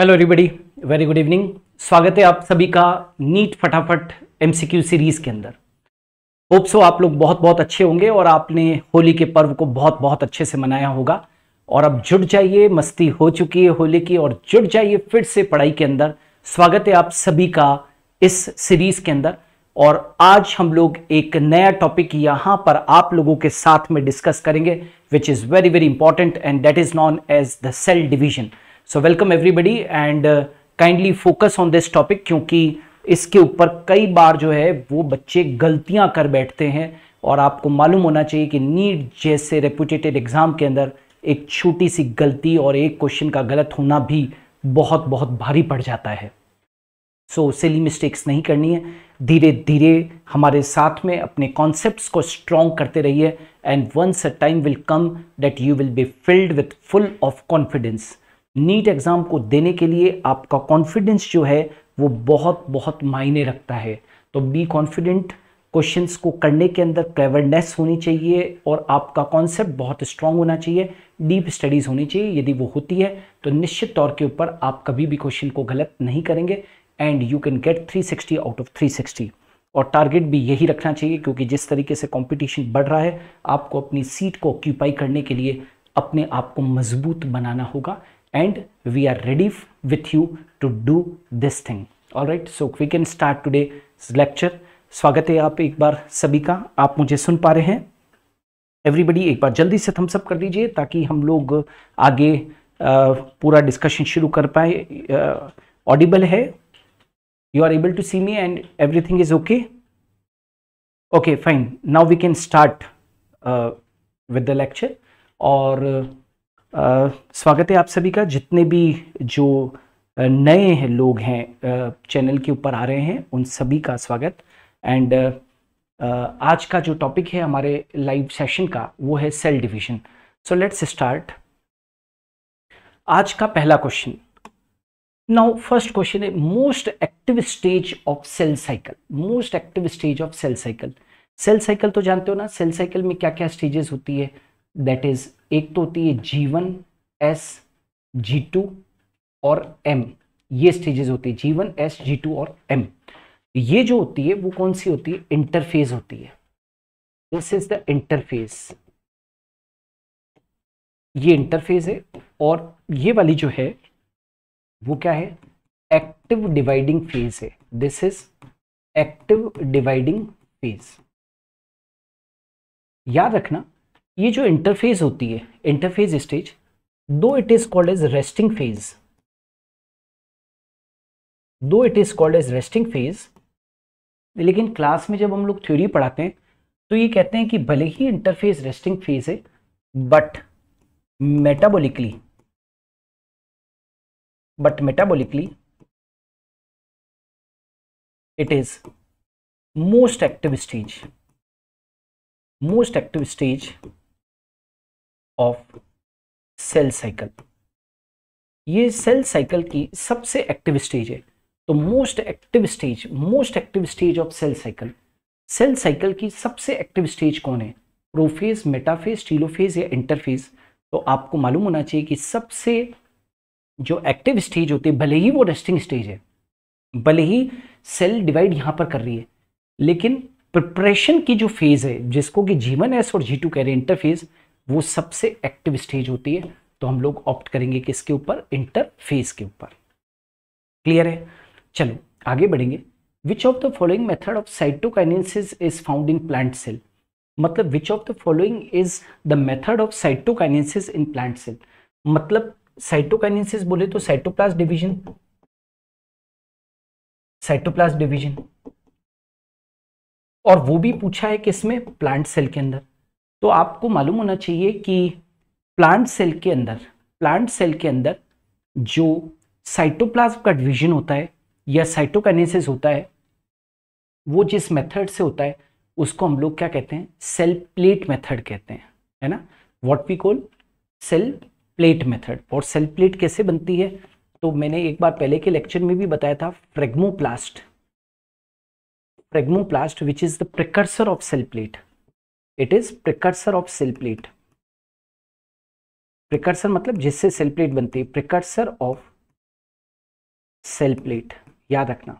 Hello everybody very good evening स्वागत है आप सभी का नीट फटाफट एमसीक्यू सीरीज के अंदर होप सो आप लोग बहुत बहुत अच्छे होंगे और आपने होली के पर्व को बहुत बहुत अच्छे से मनाया होगा और अब जुट जाइए मस्ती हो चुकी है होली की और जुट जाइए फिर से पढ़ाई के अंदर स्वागत है आप सभी का इस सीरीज के अंदर और आज हम लोग एक नया टॉपिक यहाँ पर आप लोगों के साथ में डिस्कस करेंगे which is very very important and that is known as the cell division so welcome everybody and kindly focus on this topic क्योंकि इसके ऊपर कई बार जो है वो बच्चे गलतियां कर बैठते हैं और आपको मालूम होना चाहिए कि नीट जैसे रेपुटेटेड एग्ज़ाम के अंदर एक छोटी सी गलती और एक क्वेश्चन का गलत होना भी बहुत बहुत भारी पड़ जाता है सो so, सिली मिस्टेक्स नहीं करनी है धीरे धीरे हमारे साथ में अपने कॉन्सेप्ट्स को स्ट्रॉन्ग करते रहिए and once a time will come that you will be filled with full of confidence NEET exam को देने के लिए आपका कॉन्फिडेंस जो है वो बहुत बहुत मायने रखता है तो बी कॉन्फिडेंट क्वेश्चंस को करने के अंदर क्लेवरनेस होनी चाहिए और आपका कॉन्सेप्ट बहुत स्ट्रांग होना चाहिए डीप स्टडीज़ होनी चाहिए यदि वो होती है तो निश्चित तौर के ऊपर आप कभी भी क्वेश्चन को गलत नहीं करेंगे and you can get 360 out of 360 और टारगेट भी यही रखना चाहिए क्योंकि जिस तरीके से कॉम्पिटिशन बढ़ रहा है आपको अपनी सीट को ऑक्यूपाई करने के लिए अपने आप को मजबूत बनाना होगा and we are ready with you to do this thing all right so we can start today's lecture स्वागत है आप एक बार सभी का आप मुझे सुन पा रहे हैं एवरीबडी एक बार जल्दी से थम्सअप कर दीजिए ताकि हम लोग आगे आ, पूरा डिस्कशन शुरू कर पाए ऑडिबल है you are able to see me and everything is okay okay fine now we can start with the lecture और स्वागत है आप सभी का जितने भी जो नए हैं लोग हैं चैनल के ऊपर आ रहे हैं उन सभी का स्वागत एंड आज का जो टॉपिक है हमारे लाइव सेशन का वो है cell division so let's start आज का पहला क्वेश्चन नाउ फर्स्ट क्वेश्चन है most active stage of cell cycle most active stage of cell cycle cell cycle तो जानते हो ना सेल साइकिल में क्या क्या स्टेजेस होती है दैट इज एक तो होती है G one S G two और एम ये स्टेजेस होती है G one S G two और एम ये जो होती है वो कौन सी होती है इंटरफेज होती है दिस इज द इंटरफेज ये इंटरफेज है और ये वाली जो है वो क्या है एक्टिव डिवाइडिंग फेज है this is active dividing phase याद रखना ये जो इंटरफेज होती है interphase stage though it is called as resting phase though it is called as resting phase लेकिन क्लास में जब हम लोग थ्योरी पढ़ाते हैं तो ये कहते हैं कि भले ही इंटरफेज रेस्टिंग फेज है but metabolically but metabolically it is most active stage most active stage of cell cycle ये सेल साइकिल की सबसे एक्टिव स्टेज है तो most active stage most active stage of cell cycle cell cycle की सबसे active stage कौन है prophase metaphase telophase या इंटरफेज तो आपको मालूम होना चाहिए कि सबसे जो एक्टिव स्टेज होती है भले ही वो रेस्टिंग स्टेज है भले ही सेल डिवाइड यहां पर कर रही है लेकिन प्रिपरेशन की जो फेज़ है जिसको कि जीवन एस और जी टू कह रहे हैं इंटरफेज वो सबसे एक्टिव स्टेज होती है तो हम लोग ऑप्ट करेंगे किसके ऊपर इंटरफेस के ऊपर क्लियर है चलो आगे बढ़ेंगे which of the following method of cytokinesis is found in plant cell मतलब which of the following is the method of cytokinesis in plant cell मतलब साइटोकाइनेसिस बोले तो साइटोप्लास्ट डिवीजन साइटोप्लास्ट डिवीजन और वो भी पूछा है किसमें प्लांट सेल के अंदर तो आपको मालूम होना चाहिए कि प्लांट सेल के अंदर प्लांट सेल के अंदर जो साइटोप्लाज्म का डिवीजन होता है या साइटोकाइनेसिस होता है वो जिस मेथड से होता है उसको हम लोग क्या कहते हैं सेल प्लेट मेथड कहते हैं है ना what we call cell plate method और सेल प्लेट कैसे बनती है तो मैंने एक बार पहले के लेक्चर में भी बताया था phragmoplast phragmoplast which is the precursor of cell plate it is precursor of cell plate precursor मतलब जिससे सेल प्लेट बनती है प्रिकर्सर ऑफ सेल प्लेट याद रखना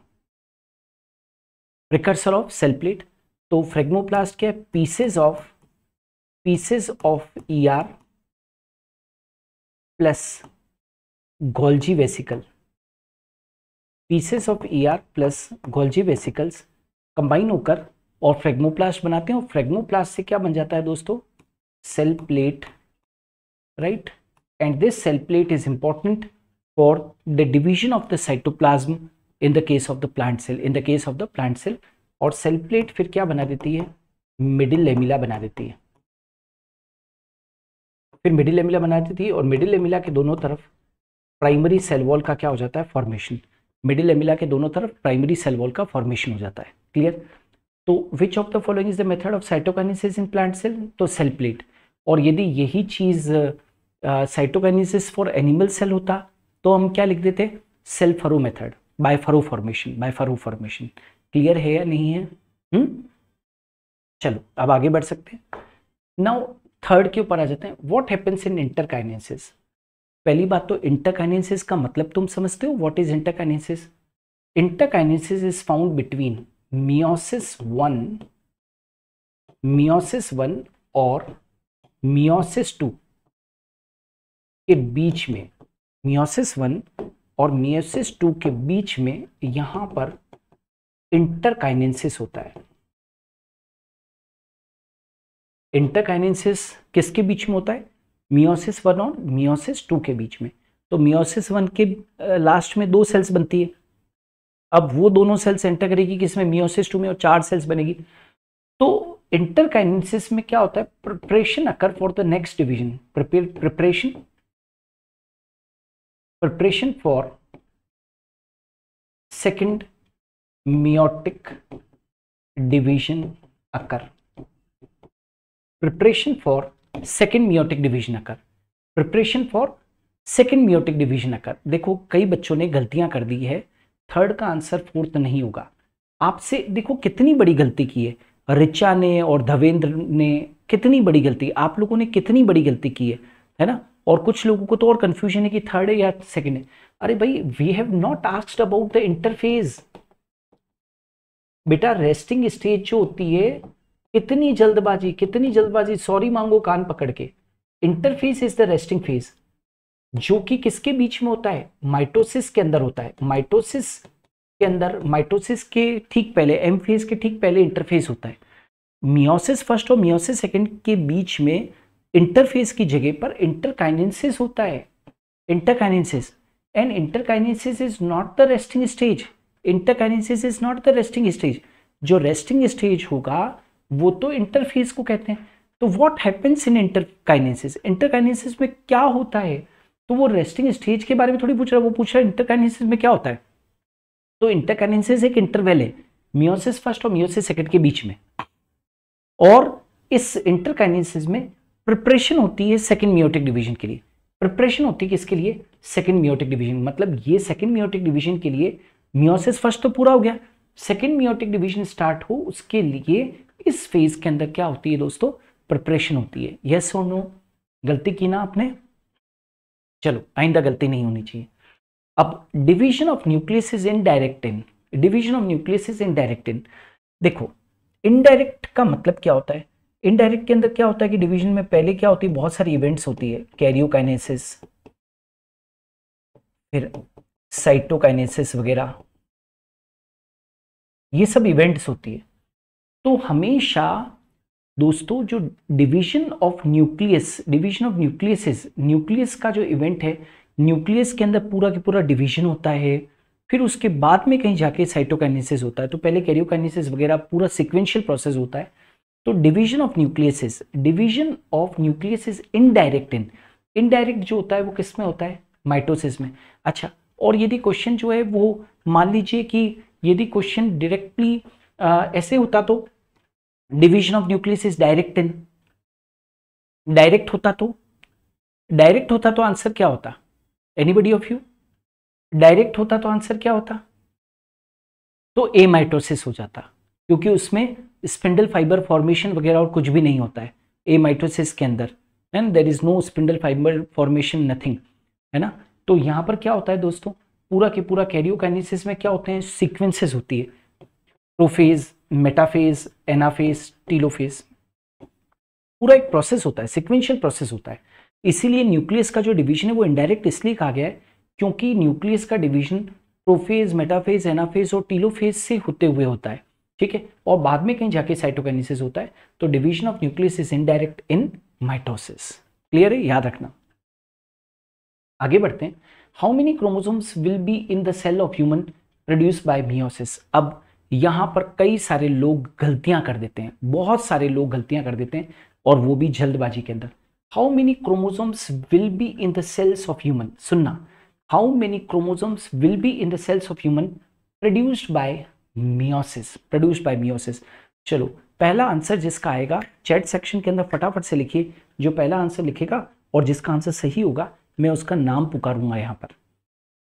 प्रिकर्सर ऑफ सेल प्लेट तो फ्रेग्मोप्लास्ट क्या है pieces of pieces of E R plus Golgi vesicle pieces of E R plus Golgi vesicles combine होकर और फ्रेग्मोप्लास्ट बनाते हैं और फ्रेग्मोप्लास्ट से क्या बन जाता है दोस्तों cell plate right and this cell plate is important for the division of the cytoplasm in the case of the plant cell in the case of the plant cell और सेल प्लेट फिर क्या बना देती है middle lamella बना देती है फिर मिडिल लेमिला बना देती है और मिडिल लेमिला के दोनों तरफ प्राइमरी सेल वॉल का क्या हो जाता है फॉर्मेशन मिडिल लेमिला के दोनों तरफ प्राइमरी सेल वॉल का फॉर्मेशन हो जाता है क्लियर तो which of the following is the method of cytokinesis in plant cell तो सेल प्लेट और यदि यही चीज़ साइटोकाइनेसिस फॉर एनिमल सेल होता तो हम क्या लिख देते cell furrow method by furrow formation by furrow formation clear है या नहीं है हुँ? हम्म? चलो अब आगे बढ़ सकते हैं नाउ थर्ड के ऊपर आ जाते हैं व्हाट हैपेंस इन इंटरकाइनेसिस पहली बात तो इंटरकाइनेसिस का मतलब तुम समझते हो what is interkinesis interkinesis is found between meiosis one meiosis one और मियोसिस टू के बीच में मियोसिस वन और मियोसिस टू के बीच में यहां पर इंटरकाइनेंसिस होता है इंटरकाइनेंसिस किसके बीच में होता है मियोसिस वन और मियोसिस टू के बीच में तो मियोसिस वन के लास्ट में दो सेल्स बनती है अब वो दोनों सेल्स एंटर करेगी किसमें मियोसिस टू में और चार सेल्स बनेगी तो इंटरकाइनेसिस में क्या होता है preparation occur for the next division preparation preparation for second meiotic division occur preparation for second meiotic division occur preparation for second meiotic division occur देखो कई बच्चों ने गलतियां कर दी है थर्ड का आंसर फोर्थ नहीं होगा आपसे देखो कितनी बड़ी गलती की है रिचा ने और धवेंद्र ने कितनी बड़ी गलती आप लोगों ने कितनी बड़ी गलती की है है ना और कुछ लोगों को तो और कन्फ्यूजन है कि थर्ड है या सेकेंड है अरे भाई we have not asked about the interphase बेटा रेस्टिंग स्टेज जो होती है कितनी जल्दबाजी कितनी जल्दबाजी सॉरी मांगो कान पकड़ के interphase is the resting phase जो कि किसके बीच में होता है माइटोसिस के अंदर होता है माइटोसिस के अंदर माइटोसिस के ठीक पहले एम फेज के ठीक पहले इंटरफेस होता है मियोसिस फर्स्ट और मियोसिस सेकंड के बीच में इंटरफेस की जगह पर इंटरकाइनेसिस होता है interkinesis and interkinesis is not the resting stage interkinesis is not the resting stage जो रेस्टिंग स्टेज होगा वो तो इंटरफेस को कहते हैं तो what happens in interkinesis interkinesis में क्या होता है तो वो रेस्टिंग स्टेज के बारे में थोड़ी पूछ रहा है वो पूछ रहा है इंटरकाइनेसिस में क्या होता है तो इंटरकाइनेसिस एक इंटरवेल है मियोसिस फर्स्ट और मियोसिस सेकंड के बीच में और इस इंटरकाइनेसिस में प्रिपरेशन होती है सेकंड मियोटिक डिवीजन के लिए प्रिपरेशन होती है किसके लिए सेकंड मियोटिक डिवीजन मतलब ये सेकंड मियोटिक डिवीजन के लिए मियोसिस फर्स्ट तो पूरा हो गया सेकंड मियोटिक डिवीजन स्टार्ट हो उसके लिए इस फेज के अंदर क्या होती है दोस्तों प्रिपरेशन होती है यस और नो गलती की ना आपने चलो आइंदा गलती नहीं होनी चाहिए अब division of nucleus in direct in division of nucleus in direct in देखो इनडायरेक्ट का मतलब क्या होता है इनडायरेक्ट के अंदर क्या होता है कि डिवीजन में पहले क्या होती है बहुत सारी इवेंट्स होती है कैरियोकाइनेसिस फिर साइटोकाइनेसिस वगैरह ये सब इवेंट्स होती है तो हमेशा दोस्तों जो division of nucleus division of nucleuses nucleus का जो इवेंट है न्यूक्लियस के अंदर पूरा के पूरा डिवीजन होता है फिर उसके बाद में कहीं जाके साइटोकाइनेसिस होता है तो पहले कैरियोकाइनेसिस वगैरह पूरा सिक्वेंशियल प्रोसेस होता है तो division of nucleuses division of nucleuses indirect in indirect जो होता है वो किस में होता है माइटोसिस में अच्छा और यदि क्वेश्चन जो है वो मान लीजिए कि यदि क्वेश्चन डायरेक्टली ऐसे होता तो division of nucleus is direct in direct होता तो डायरेक्ट होता तो आंसर क्या होता एनीबडी ऑफ यू डायरेक्ट होता तो आंसर क्या होता तो ए माइटोसिस हो जाता क्योंकि उसमें स्पिंडल फाइबर फॉर्मेशन वगैरह और कुछ भी नहीं होता है ए माइटोसिस के अंदर and there is no spindle fibre formation nothing है ना तो यहां पर क्या होता है दोस्तों पूरा के पूरा कैरियोकाइनेसिस में क्या होते हैं सिक्वेंसेज होती है प्रोफेज मेटाफेज एनाफेज टीलोफेज पूरा एक प्रोसेस होता है सिक्वेंशियल प्रोसेस होता है इसीलिए न्यूक्लियस का जो डिवीजन है वो इनडायरेक्ट इसलिए कहा गया है क्योंकि न्यूक्लियस का डिवीजन प्रोफेज मेटाफेज एनाफेज और टीलोफेज से होते हुए होता है ठीक है और बाद में कहीं जाके साइटोकाइनेसिस होता है तो division of nucleus is indirect in mitosis clear है याद रखना आगे बढ़ते हैं how many chromosomes will be in the cell of human produce by meiosis अब यहां पर कई सारे लोग गलतियां कर देते हैं बहुत सारे लोग गलतियां कर देते हैं और वो भी जल्दबाजी के अंदर how many chromosomes will be in the cells of human सुनना how many chromosomes will be in the cells of human produced by meiosis produced by meiosis चलो पहला आंसर जिसका आएगा चैट सेक्शन के अंदर फटाफट से लिखिए जो पहला आंसर लिखेगा और जिसका आंसर सही होगा मैं उसका नाम पुकारूंगा यहाँ पर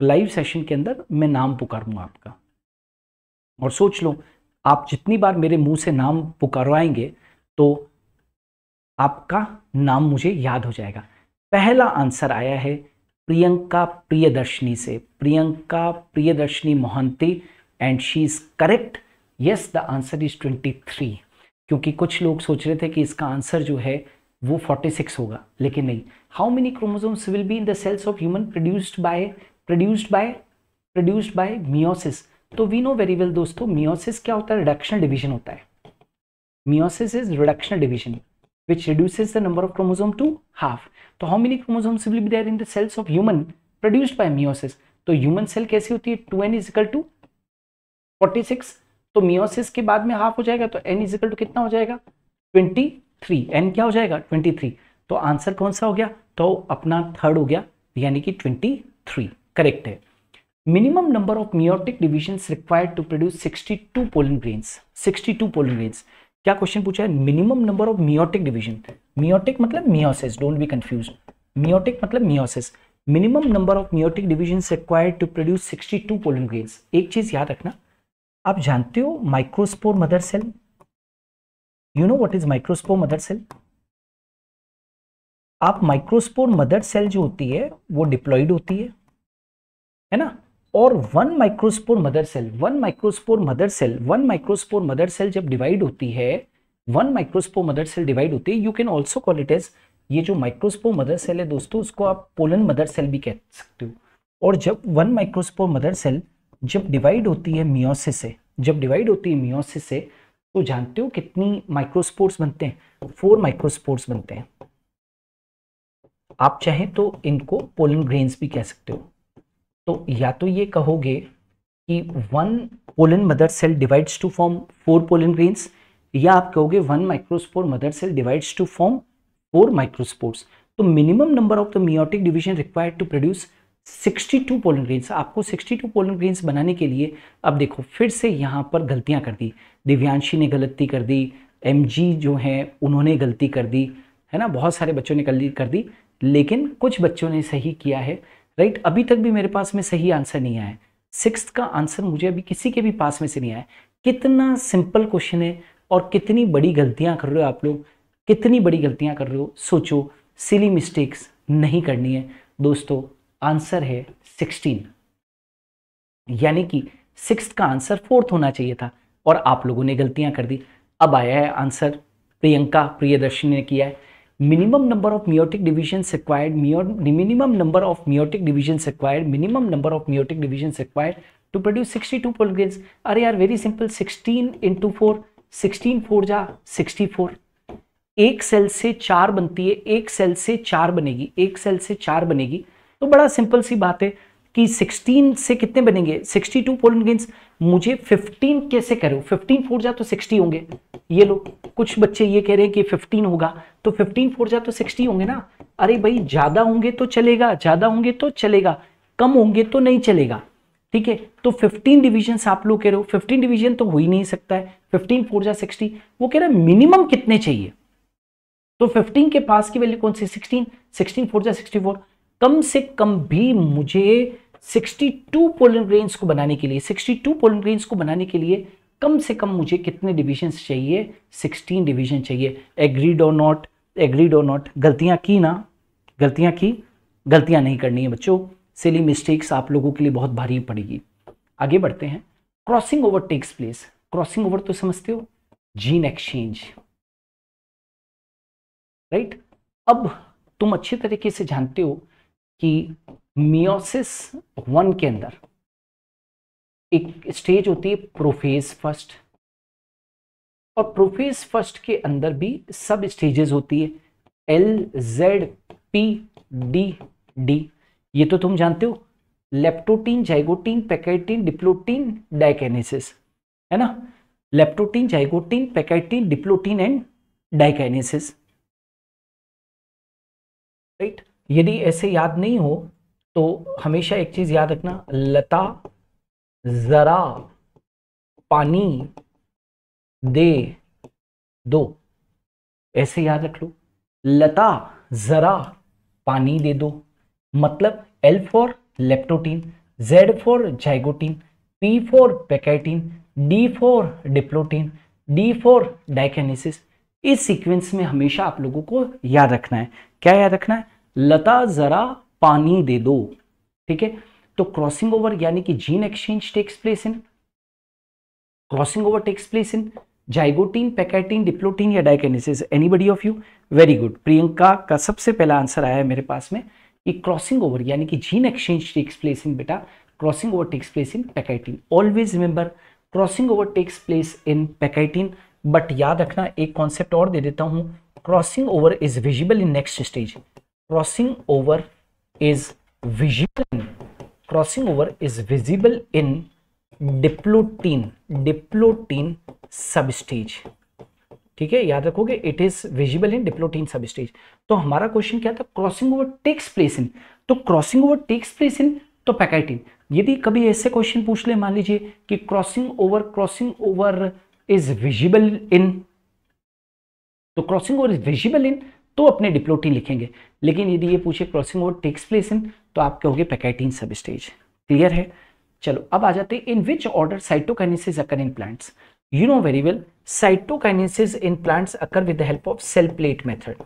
लाइव सेशन के अंदर मैं नाम पुकारूंगा आपका और सोच लो आप जितनी बार मेरे मुंह से नाम पुकारवाएंगे तो आपका नाम मुझे याद हो जाएगा पहला आंसर आया है प्रियंका प्रियदर्शनी से Priyanka Priyadarshini Mohanty and she is correct yes the answer is twenty three क्योंकि कुछ लोग सोच रहे थे कि इसका आंसर जो है वो 46 होगा लेकिन नहीं how many chromosomes will be in the cells of human produced by produced by produced by meiosis तो वी नो वेरी वेल दोस्तों मियोसिस क्या होता है रिडक्शन डिवीजन होता है meiosis is reduction division which reduces the number of chromosome to half तो how many chromosomes will be there in the cells of human produced by meiosis तो human cell कैसी होती है two n is equal to forty six तो meiosis के बाद में half हो जाएगा तो एन इजिकल टू कितना हो जाएगा ट्वेंटी थ्री एन क्या हो जाएगा ट्वेंटी थ्री तो आंसर कौन सा हो गया तो अपना थर्ड हो गया यानी कि ट्वेंटी थ्री करेक्ट है minimum number of meiotic divisions required to produce 62 pollen grains 62 pollen grains क्या क्वेश्चन पूछा है minimum number of meiotic division meiotic मतलब meiosis don't be confuse meiotic मतलब meiosis minimum number of meiotic division required to produce 62 pollen grains एक चीज याद रखना आप जानते हो microspore mother cell you know what is microspore mother cell आप माइक्रोस्पोर मदर सेल जो होती है वो डिप्लॉइड होती है है ना और one microspore mother cell one microspore mother cell one microspore mother cell जब डिवाइड होती है one microspore mother cell divide होती है you can also call it as ये जो माइक्रोस्पोर मदर सेल है दोस्तों उसको आप पोलन मदर सेल भी कह सकते हो और जब वन माइक्रोस्पोर मदर सेल जब डिवाइड होती है मियोसिस से जब डिवाइड होती है मियोसिस से तो जानते हो कितनी माइक्रोस्पोर्स बनते हैं फोर माइक्रोस्पोर्स बनते हैं आप चाहें तो इनको पोलन ग्रेन्स भी कह सकते हो तो या तो ये कहोगे कि one pollen mother cell divides to form four pollen grains या आप कहोगे one microspore mother cell divides to form four microspores तो minimum number of the meiotic division required to produce 62 pollen grains आपको 62 पोलन ग्रेन्स बनाने के लिए अब देखो फिर से यहाँ पर गलतियाँ कर दी दिव्यांशी ने गलती कर दी एम जो है उन्होंने गलती कर दी है ना बहुत सारे बच्चों ने गलती कर दी लेकिन कुछ बच्चों ने सही किया है राइट right? अभी तक भी मेरे पास में सही आंसर नहीं आया सिक्स का आंसर मुझे अभी किसी के भी पास में से नहीं आया कितना सिंपल क्वेश्चन है और कितनी बड़ी गलतियां कर रहे हो आप लोग कितनी बड़ी गलतियां कर रहे हो सोचो सिली मिस्टेक्स नहीं करनी है दोस्तों आंसर है सिक्सटीन यानी कि सिक्स का आंसर फोर्थ होना चाहिए था और आप लोगों ने गलतियां कर दी अब आया है आंसर प्रियंका प्रियदर्शनी ने किया है minimum number of meiotic division acquired minimum number of meiotic division acquired minimum number of meiotic division acquired to produce 62 to pollen grain अरे यार very simple 16 into four sixteen four जा सिक्सटी एक cell से चार बनती है एक cell से चार बनेगी एक सेल से चार बनेगी तो बड़ा सिंपल सी बात है कि 16 से कितने बनेंगे 62 टू पोलन गेंस मुझे 15 कैसे करो 15 फोर जा तो 60 होंगे ये लो कुछ बच्चे ये कह रहे हैं कि 15 होगा तो 15 फोर जा तो 60 होंगे ना अरे भाई ज़्यादा होंगे तो चलेगा ज़्यादा होंगे तो चलेगा कम होंगे तो नहीं चलेगा ठीक है तो 15 डिवीजन आप लोग कह रहे हो फिफ्टीन डिवीजन तो हो ही नहीं सकता है फिफ्टीन फोर जा सिक्सटी वो कह रहे हैं मिनिमम कितने चाहिए तो 15 के पास की वैल्यू कौन सी 16 16 फोर जा सिक्सटी फोर कम से कम भी मुझे 62 पोलन ग्रेन्स को बनाने के लिए 62 पोलन ग्रेन्स को बनाने के लिए कम से कम मुझे कितने डिविजन्स चाहिए 16 डिवीजन चाहिए एग्रीड और नॉट एग्रीड और नॉट गलतियां की ना गलतियां की गलतियां नहीं करनी है बच्चों सिली मिस्टेक्स आप लोगों के लिए बहुत भारी पड़ेगी आगे बढ़ते हैं crossing over takes place crossing over तो समझते हो जीन एक्सचेंज राइट अब तुम अच्छे तरीके से जानते हो कि मियोसिस वन के अंदर एक स्टेज होती है प्रोफेज फर्स्ट और प्रोफेज फर्स्ट के अंदर भी सब स्टेजेस होती है L Z P D D ये तो तुम जानते हो leptotene zygotene pachytene diplotene diakinesis है ना leptotene zygotene pachytene diplotene and diakinesis right यदि ऐसे याद नहीं हो तो हमेशा एक चीज़ याद रखना लता ज़रा पानी दे दो ऐसे याद रख लो लता ज़रा पानी दे दो मतलब L for leptotene Z for zygotene P for pachytene D for diplotene D for diakinesis इस सीक्वेंस में हमेशा आप लोगों को याद रखना है क्या याद रखना है लता जरा पानी दे दो ठीक है तो क्रॉसिंग ओवर यानी कि gene exchange takes place in crossing over takes place in zygotene pachytene diplotene या diakinesis anybody of you very good Priyanka का सबसे पहला आंसर आया है मेरे पास में कि क्रॉसिंग ओवर यानी कि gene exchange takes place in बेटा crossing over takes place in pachytene always remember crossing over takes place in pachytene but याद रखना एक कॉन्सेप्ट और दे देता हूँ crossing over is visible in next stage crossing over is visible crossing over is visible in diplotene diplotene substage ठीक है याद रखोगे it is visible in diplotene sub stage तो हमारा क्वेश्चन क्या था crossing over takes place in तो crossing over takes place in तो पैकाइटिन यदि कभी ऐसे क्वेश्चन पूछ ले मान लीजिए कि crossing over crossing over is visible in तो crossing over is visible in तो अपने डिप्लोटीन लिखेंगे लेकिन यदि ये पूछे crossing over takes place in तो आप कहोगे पैकेटीन सब स्टेज क्लियर है चलो अब आ जाते in which order cytokinesis occur in plants you know very well cytokinesis in plants occur with the help of cell plate method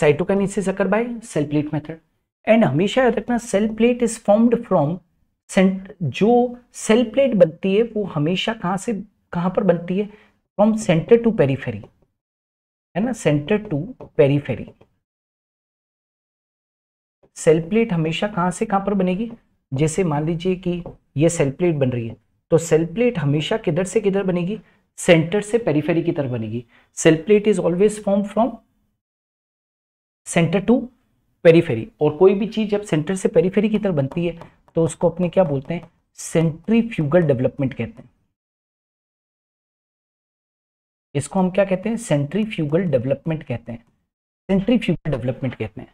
cytokinesis occur by cell plate method and हमेशा याद रखना cell plate is formed from सेंट जो cell plate बनती है वो हमेशा कहाँ से कहाँ पर बनती है फ्रॉम सेंटर टू पेरीफेरी है ना centre to periphery cell plate हमेशा कहां से कहां पर बनेगी जैसे मान लीजिए कि ये सेल प्लेट बन रही है तो सेल प्लेट हमेशा किधर से किधर बनेगी सेंटर से पेरीफेरी की तरफ बनेगी cell plate is always form from centre to periphery और कोई भी चीज़ जब सेंटर से पेरीफेरी की तरफ बनती है तो उसको अपने क्या बोलते हैं सेंट्रीफ्यूगल डेवलपमेंट कहते हैं इसको हम क्या कहते हैं सेंट्रीफ्यूगल डेवलपमेंट कहते हैं सेंट्रीफ्यूगल डेवलपमेंट कहते हैं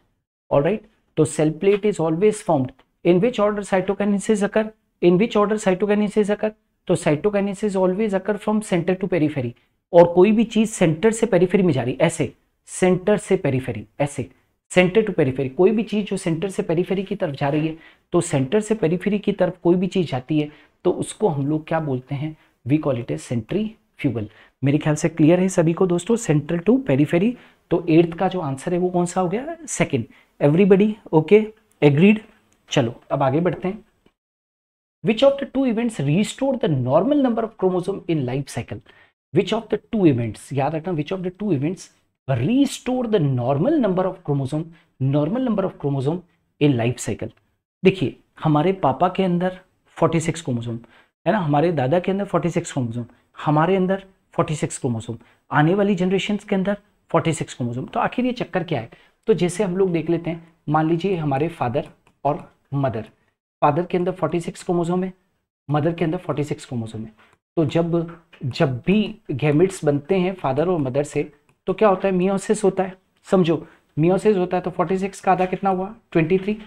ऑल ऑलराइट तो cell plate is always formed in which order cytokinesis occur in which order cytokinesis occur तो cytokinesis always occur from centre to periphery और कोई भी चीज सेंटर से पेरीफेरी में जा रही ऐसे सेंटर से पेरीफेरी ऐसे सेंटर टू पेरीफेरी कोई भी चीज़ जो सेंटर से पेरीफेरी की तरफ जा रही है तो सेंटर से पेरीफेरी की तरफ कोई भी चीज़ जाती है तो उसको हम लोग क्या बोलते हैं we call it as centrifugal मेरे ख्याल से क्लियर है सभी को दोस्तों सेंट्रल टू पेरीफेरी तो एर्थ का जो आंसर है वो कौन सा हो गया सेकेंड एवरीबडी ओके एग्रीड चलो अब आगे बढ़ते हैं which of the two events restore the normal number of chromosome in life cycle which of the two events याद रखना which of the two events restore the normal number of chromosome normal number of chromosome in life cycle देखिए हमारे पापा के अंदर 46 six chromosome है ना हमारे दादा के अंदर 46 सिक्स क्रोमोजोम हमारे अंदर 46 क्रोमोसोम आने वाली जनरेशन के अंदर 46 क्रोमोसोम तो आखिर ये चक्कर क्या है तो जैसे हम लोग देख लेते हैं मान लीजिए हमारे फादर और मदर फादर के अंदर 46 क्रोमोसोम है मदर के अंदर 46 क्रोमोसोम है तो जब जब भी गैमिट्स बनते हैं फादर और मदर से तो क्या होता है मियोसिस होता है समझो मियोसिस होता है तो सिक्स का आधा कितना हुआ थ्री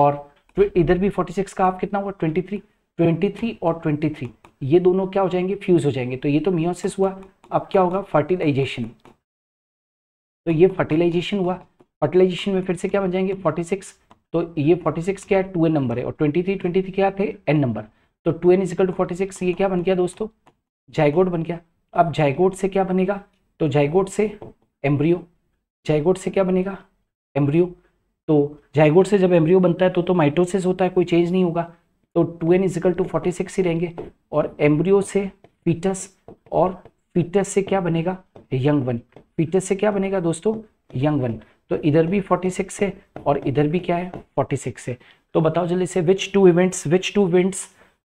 और इधर भी सिक्स का आप कितना हुआ ट्वेंटी 23 और 23 ये दोनों क्या हो जाएंगे फ्यूज हो जाएंगे तो ये तो मियोसिस हुआ अब क्या होगा फर्टिलाइजेशन तो ये फर्टिलाइजेशन हुआ फर्टिलाइजेशन में फिर से क्या बन जाएंगे 46 तो ये 46 क्या है 2n नंबर है और 23 23 क्या थे n नंबर तो 2n N is equal to forty ये क्या बन गया दोस्तों जायगोट बन गया अब जायगोट से क्या बनेगा तो जायगोट से एम्ब्रियो जायगोट से क्या बनेगा एम्ब्रियो तो जायगोट से जब एम्ब्रियो बनता है तो तो माइटोसिस होता है कोई चेंज नहीं होगा तो two n is equal to forty six ही रहेंगे और एम्ब्रियो से फीटस और फीटस से क्या बनेगा यंग वन फीटस से क्या बनेगा दोस्तों यंग वन तो इधर भी सिक्स है और इधर भी क्या है सिक्स है तो बताओ जल्दी से which two events which two events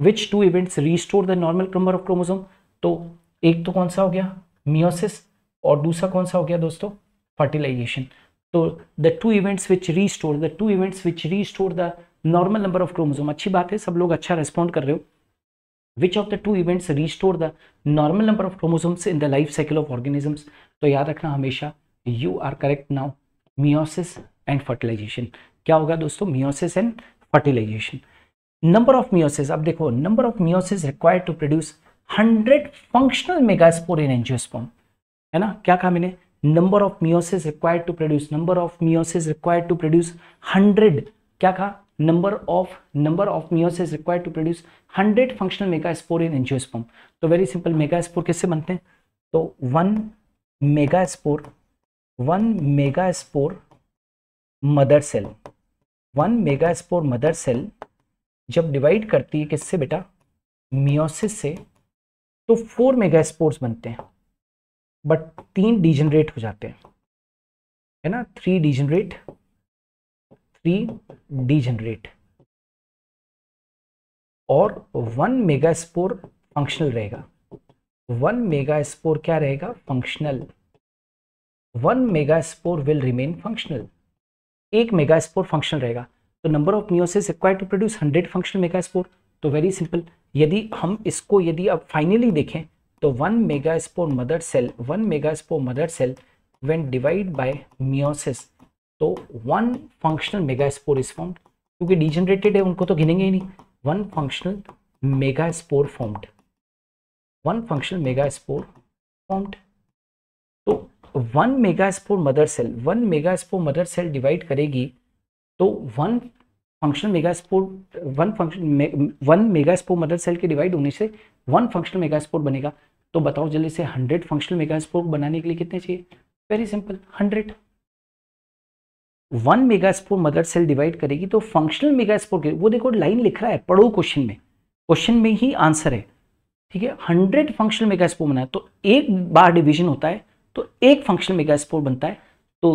which two events restore the normal number of chromosome तो एक तो कौन सा हो गया मियोसिस और दूसरा कौन सा हो गया दोस्तों फर्टिलाइजेशन तो the two events which restore the two events which restore the normal number of chromosome अच्छी बात है सब लोग अच्छा रेस्पॉन्ड कर रहे हो which of the two events restore the normal number of chromosomes in the life cycle of organisms तो याद रखना हमेशा you are correct now meiosis and fertilization क्या होगा दोस्तों meiosis and fertilization number of meiosis अब देखो number of meiosis required to produce 100 functional megaspore in angiosperm है ना क्या कहा मैंने number of meiosis required to produce number of meiosis required to produce 100 क्या कहा number of number of meiosis is required to produce 100 functional megaspore in angiosperm तो very simple megaspore किससे बनते हैं तो one megaspore one megaspore mother cell one megaspore mother cell जब divide करती है किससे बेटा मियोसिस से तो फोर मेगास्पोर्स बनते हैं बट तीन डिजनरेट हो जाते हैं है ना थ्री डिजनरेट बी डीजनरेट और वन मेगा स्पोर फंक्शनल रहेगा वन मेगा स्पोर क्या रहेगा functional one megaspore will remain functional एक मेगा स्पोर फंक्शनल रहेगा तो number of meiosis to produce hundred functional megaspore तो वेरी सिंपल यदि हम इसको यदि अब फाइनली देखें तो one megaspore mother cell one megaspore mother cell when divide by meiosis तो one functional mega spore is formed क्योंकि डिजनरेटेड है उनको तो गिनेंगे ही नहीं one functional megaspore formed one functional megaspore formed तो one megaspore mother cell one megaspore mother cell divide करेगी तो one functional megaspore one function one megaspore mother cell के divide होने से one functional mega spore बनेगा तो बताओ जल्दी से हंड्रेड फंक्शनल मेगा स्पोर बनाने के लिए कितने चाहिए very simple hundred one megaspore mother cell divide करेगी तो फंक्शनल मेगास्पोर के वो देखो लाइन लिख रहा है पढ़ो क्वेश्चन में क्वेश्चन में ही आंसर है ठीक है हंड्रेड फंक्शनल मेगास्पोर बनाए तो एक बार डिवीजन होता है तो एक फंक्शनल मेगास्पोर बनता है तो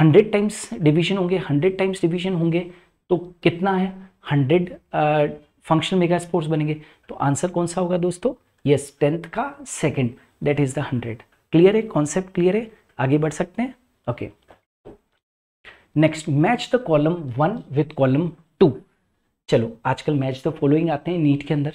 हंड्रेड टाइम्स डिवीजन होंगे हंड्रेड टाइम्स डिवीजन होंगे तो कितना है हंड्रेड फंक्शनल मेगास्पोर्स बनेंगे तो आंसर कौन सा होगा दोस्तों यस टेंथ का second that is the hundred clear है कॉन्सेप्ट क्लियर है आगे बढ़ सकते हैं okay okay. Next match the column one with column two चलो आजकल मैच द फॉलोइंग आते हैं नीट के अंदर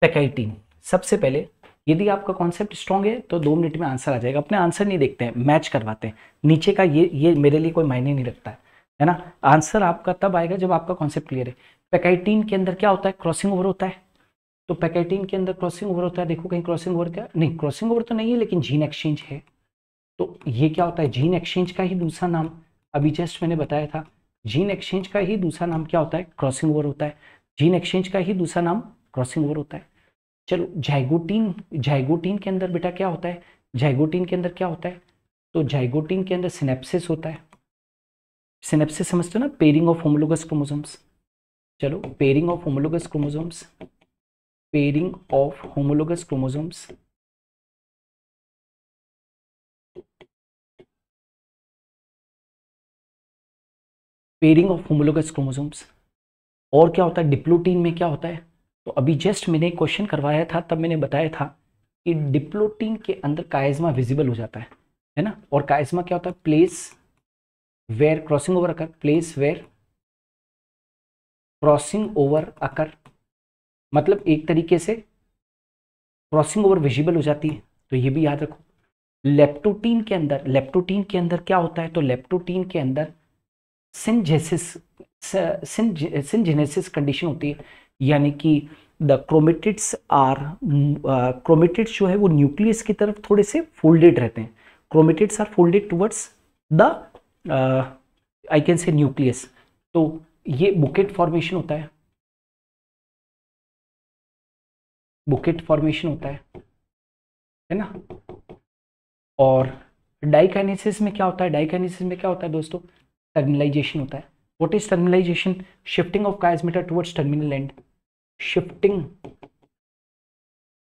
पैकाइटीन सबसे पहले यदि आपका कॉन्सेप्ट स्ट्रॉन्ग है तो दो मिनट में आंसर आ जाएगा अपने आंसर नहीं देखते हैं मैच करवाते हैं नीचे का ये ये मेरे लिए कोई मायने नहीं रखता है है ना आंसर आपका तब आएगा जब आपका कॉन्सेप्ट क्लियर है पैकाइटीन के अंदर क्या होता है क्रॉसिंग ओवर होता है तो पैकेटीन के अंदर क्रॉसिंग ओवर होता है देखो कहीं क्रॉसिंग ओवर क्या नहीं क्रॉसिंग ओवर तो नहीं है लेकिन जीन एक्सचेंज है तो ये क्या होता है जीन एक्सचेंज का ही दूसरा नाम अभी जस्ट मैंने बताया था जीन एक्सचेंज का ही दूसरा नाम क्या होता है क्रॉसिंग ओवर होता है जीन एक्सचेंज का ही दूसरा नाम क्रॉसिंग ओवर होता है चलो जाइगोटीन जाइगोटीन के अंदर बेटा क्या होता है जाइगोटीन के अंदर क्या होता है तो जाइगोटीन के अंदर सिनेप्सिस होता है सिनेप्सिस समझते हो ना पेयरिंग ऑफ होमोलोगस क्रोमोसोम्स चलो pairing of homologous chromosomes pairing of homologous chromosomes pairing of homologous chromosomes और क्या होता है डिप्लोटीन में क्या होता है तो अभी जस्ट मैंने क्वेश्चन करवाया था तब मैंने बताया था कि डिप्लोटीन के अंदर कायजमा विजिबल हो जाता है है ना और कायजमा क्या होता है place where crossing over occur place where crossing over occur मतलब एक तरीके से क्रॉसिंग ओवर विजिबल हो जाती है तो ये भी याद रखो लेप्टोटीन के अंदर लेप्टोटीन के अंदर क्या होता है तो लेप्टोटीन के अंदर सिंजेसिस सिंजेनेसिस कंडीशन होती है यानी कि द क्रोमेटिड्स आर क्रोमेटिड्स जो है वो न्यूक्लियस की तरफ थोड़े से फोल्डेड रहते हैं chromatids are folded towards the I can say nucleus तो ये बुकेट फॉर्मेशन होता है बुकेट फॉर्मेशन होता है है ना और डाइकाइनेसिस में क्या होता है डाइकाइनेसिस में क्या होता है दोस्तों टर्मिनलाइजेशन होता है what is terminalization shifting of chiasmata towards terminal end shifting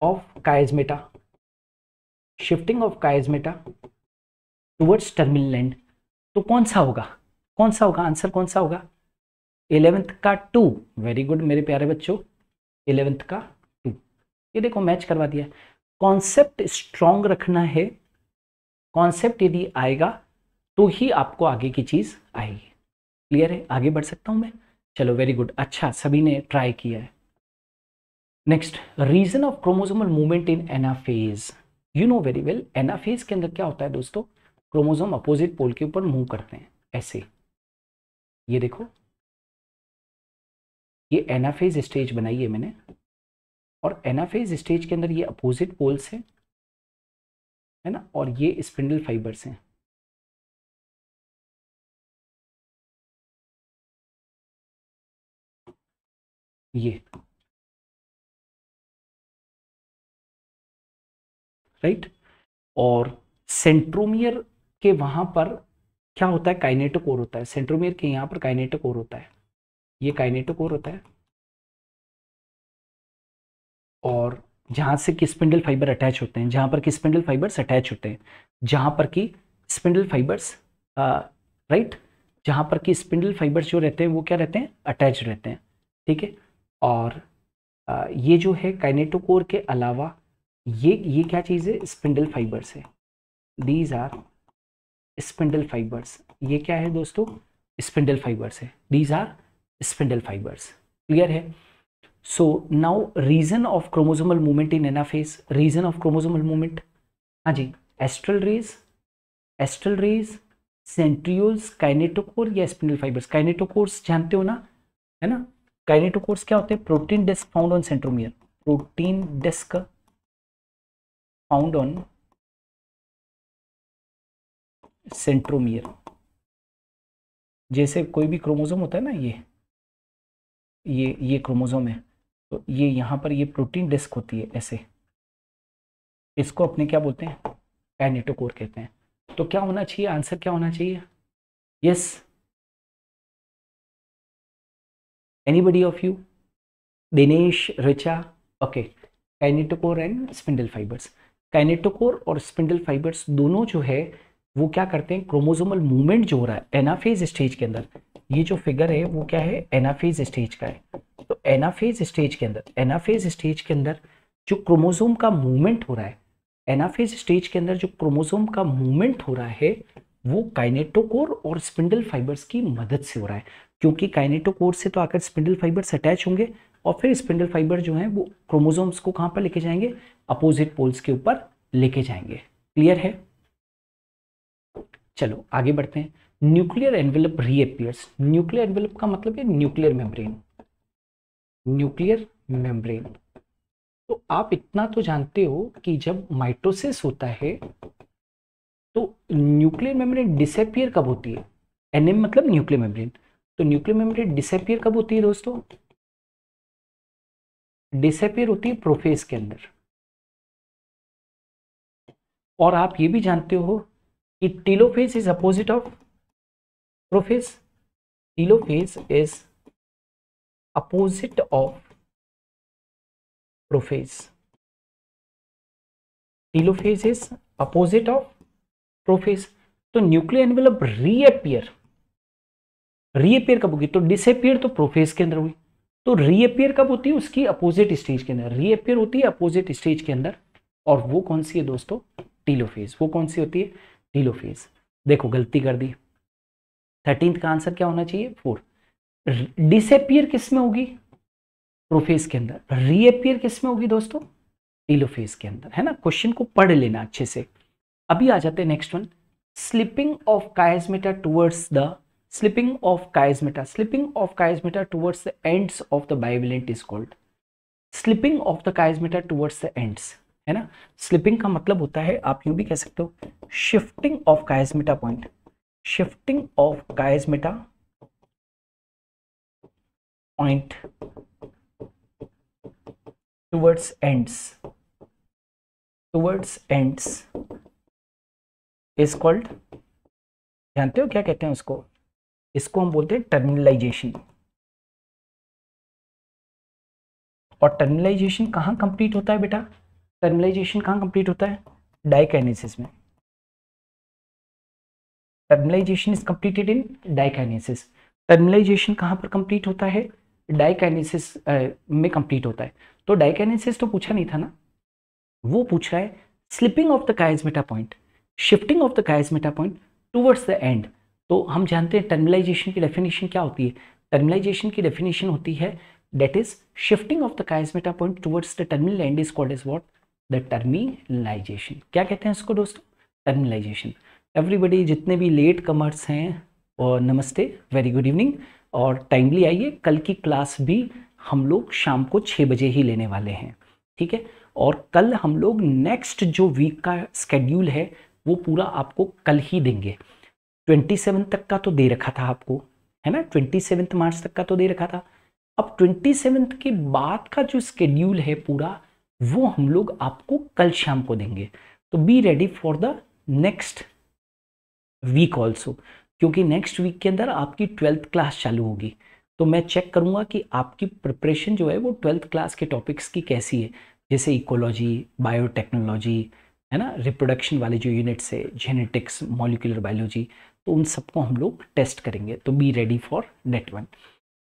of chiasmata shifting of chiasmata towards terminal end तो कौन सा होगा कौन सा होगा आंसर कौन सा होगा इलेवेंथ का टू वेरी गुड मेरे प्यारे बच्चों इलेवेंथ का टू ये देखो मैच करवा दिया कॉन्सेप्ट स्ट्रांग रखना है कॉन्सेप्ट यदि आएगा तो ही आपको आगे की चीज़ आएगी क्लियर है आगे बढ़ सकता हूं मैं चलो वेरी गुड अच्छा सभी ने ट्राई किया है next reason of chromosomal movement in anaphase you know very well anaphase के अंदर क्या होता है दोस्तों क्रोमोजोम अपोजिट पोल के ऊपर मूव करते हैं ऐसे ये देखो ये एनाफेज स्टेज बनाई है मैंने और एनाफेज स्टेज के अंदर ये अपोजिट पोल्स हैं है ना और ये स्पिंडल फाइबर्स हैं ये राइट और सेंट्रोमियर के वहां पर क्या होता है काइनेटोकोर होता है सेंट्रोमियर के यहां पर काइनेटोकोर होता है ये काइनेटोकोर होता है और जहां से कि स्पिंडल फाइबर अटैच होते हैं जहां पर कि स्पिंडल फाइबर्स अटैच होते हैं जहां पर कि स्पिंडल फाइबर्स राइट जहां पर कि स्पिंडल फाइबर्स जो रहते हैं वो क्या रहते हैं अटैच रहते हैं ठीक है और ये जो है काइनेटोकोर के अलावा ये ये क्या चीज़ है स्पिंडल फाइबर्स है दीज आर स्पिंडल फाइबर्स ये क्या है दोस्तों स्पिंडल फाइबर्स है these are spindle fibres clear है so now reason of chromosomal movement in anaphase reason of chromosomal movement हाँ जी astral rays astral rays centrioles kinetochore या स्पिंडल फाइबर्स काइनेटोकोर्स जानते हो ना है ना काइनेटोकोर्स क्या होते हैं protein disc found on centromere protein disc found on centromere जैसे कोई भी क्रोमोजोम होता है ना ये ये ये क्रोमोजोम है तो ये यहाँ पर ये प्रोटीन डिस्क होती है ऐसे इसको अपने क्या बोलते हैं काइनेटोकोर कहते हैं तो क्या होना चाहिए आंसर क्या होना चाहिए yes Anybody of you Dinesh Richa okay kinetochore and spindle fibres kinetochore और स्पिंडल फाइबर्स दोनों जो है वो क्या करते हैं क्रोमोजोमल मूवमेंट जो हो रहा है एनाफेज स्टेज के अंदर ये जो फिगर है वो क्या है एनाफेज स्टेज का है तो एनाफेज स्टेज के अंदर एनाफेज स्टेज के अंदर जो क्रोमोजोम का मूवमेंट हो रहा है एनाफेज स्टेज के अंदर जो क्रोमोजोम का मूवमेंट हो रहा है वो काइनेटोकोर और स्पिंडल फाइबर्स की मदद से हो रहा है क्योंकि काइनेटोकोर से तो आकर स्पिंडल फाइबर्स अटैच होंगे और फिर स्पिंडल फाइबर जो है वो क्रोमोजोम्स को कहाँ पर लेके जाएंगे अपोजिट पोल्स के ऊपर लेके जाएंगे क्लियर है चलो आगे बढ़ते हैं nuclear envelope reappears nuclear envelope का मतलब है न्यूक्लियर मेम्ब्रेन न्यूक्लियर मेम्ब्रेन तो आप इतना तो जानते हो कि जब माइटोसिस होता है तो न्यूक्लियर मेम्ब्रेन डिसअपियर कब होती है एनएम मतलब न्यूक्लियर मेम्ब्रेन तो न्यूक्लियर मेम्ब्रेन डिसअपियर कब होती है दोस्तों डिसअपियर होती है प्रोफेस के अंदर और आप ये भी जानते हो कि telophase is opposite of prophase telophase is opposite of prophase telophase is opposite of prophase तो न्यूक्लियर एनवेलप रीअपियर रीअपियर कब होगी तो डिसअपियर तो प्रोफेस के अंदर हुई तो रीअपियर कब होती है उसकी अपोजिट स्टेज के अंदर रीअपियर होती है अपोजिट स्टेज के अंदर और वो कौन सी है दोस्तों टीलोफेज वो कौन सी होती है टीलोफेज देखो गलती कर दी थर्टींथ का आंसर क्या होना चाहिए फोर डिसअपियर किस में होगी प्रोफेज के अंदर रीअपियर किस में होगी दोस्तों टीलोफेज के अंदर है ना क्वेश्चन को पढ़ लेना अच्छे से अभी आ जाते हैं next one slipping of chiasmata towards the slipping of chiasmata slipping of chiasmata towards the ends of the bivalent is called slipping of the chiasmata towards the ends है ना स्लिपिंग का मतलब होता है आप यूं भी कह सकते हो shifting of chiasmata point shifting of chiasmata point towards ends towards ends is called जानते हो क्या कहते हैं उसको इसको हम बोलते हैं टर्मिनलाइजेशन और टर्मिनलाइजेशन कहाँ कंप्लीट होता है बेटा टर्मिनलाइजेशन कहाँ कंप्लीट होता है डाइकाइनेसिस में terminalization is completed in diakinesis terminalization कहाँ पर कंप्लीट होता है डाइकाइनेसिस में कंप्लीट होता है तो डाइकाइनेसिस तो पूछा नहीं था ना वो पूछ रहा है slipping of the काइज point shifting of the कायस point towards the end तो हम जानते हैं टर्मिलाइजेशन की डेफिनेशन क्या होती है टर्मिलाइजेशन की डेफिनेशन होती है that is shifting of the कायस point towards the terminal end is called is what the terminalization क्या कहते हैं इसको दोस्तों टर्मिलाइजेशन एवरीबडी जितने भी लेट कमर्स हैं और नमस्ते वेरी गुड इवनिंग और टाइमली आइए कल की क्लास भी हम लोग शाम को छः बजे ही लेने वाले हैं ठीक है और कल हम लोग नेक्स्ट जो वीक का स्केड्यूल है वो पूरा आपको कल ही देंगे ट्वेंटी सेवन तक का तो दे रखा था आपको है ना ट्वेंटी मार्च तक का तो दे रखा था अब ट्वेंटी के बाद का जो स्केड्यूल है पूरा वो हम लोग आपको कल शाम को देंगे तो be ready for the next week also क्योंकि नेक्स्ट वीक के अंदर आपकी ट्वेल्थ क्लास चालू होगी तो मैं चेक करूंगा कि आपकी प्रिपरेशन जो है वो ट्वेल्थ क्लास के टॉपिक्स की कैसी है जैसे इकोलॉजी बायोटेक्नोलॉजी है ना रिप्रोडक्शन वाले जो यूनिट्स है जेनेटिक्स मॉलिकुलर बायोलॉजी तो उन सबको हम लोग टेस्ट करेंगे तो be ready for NET one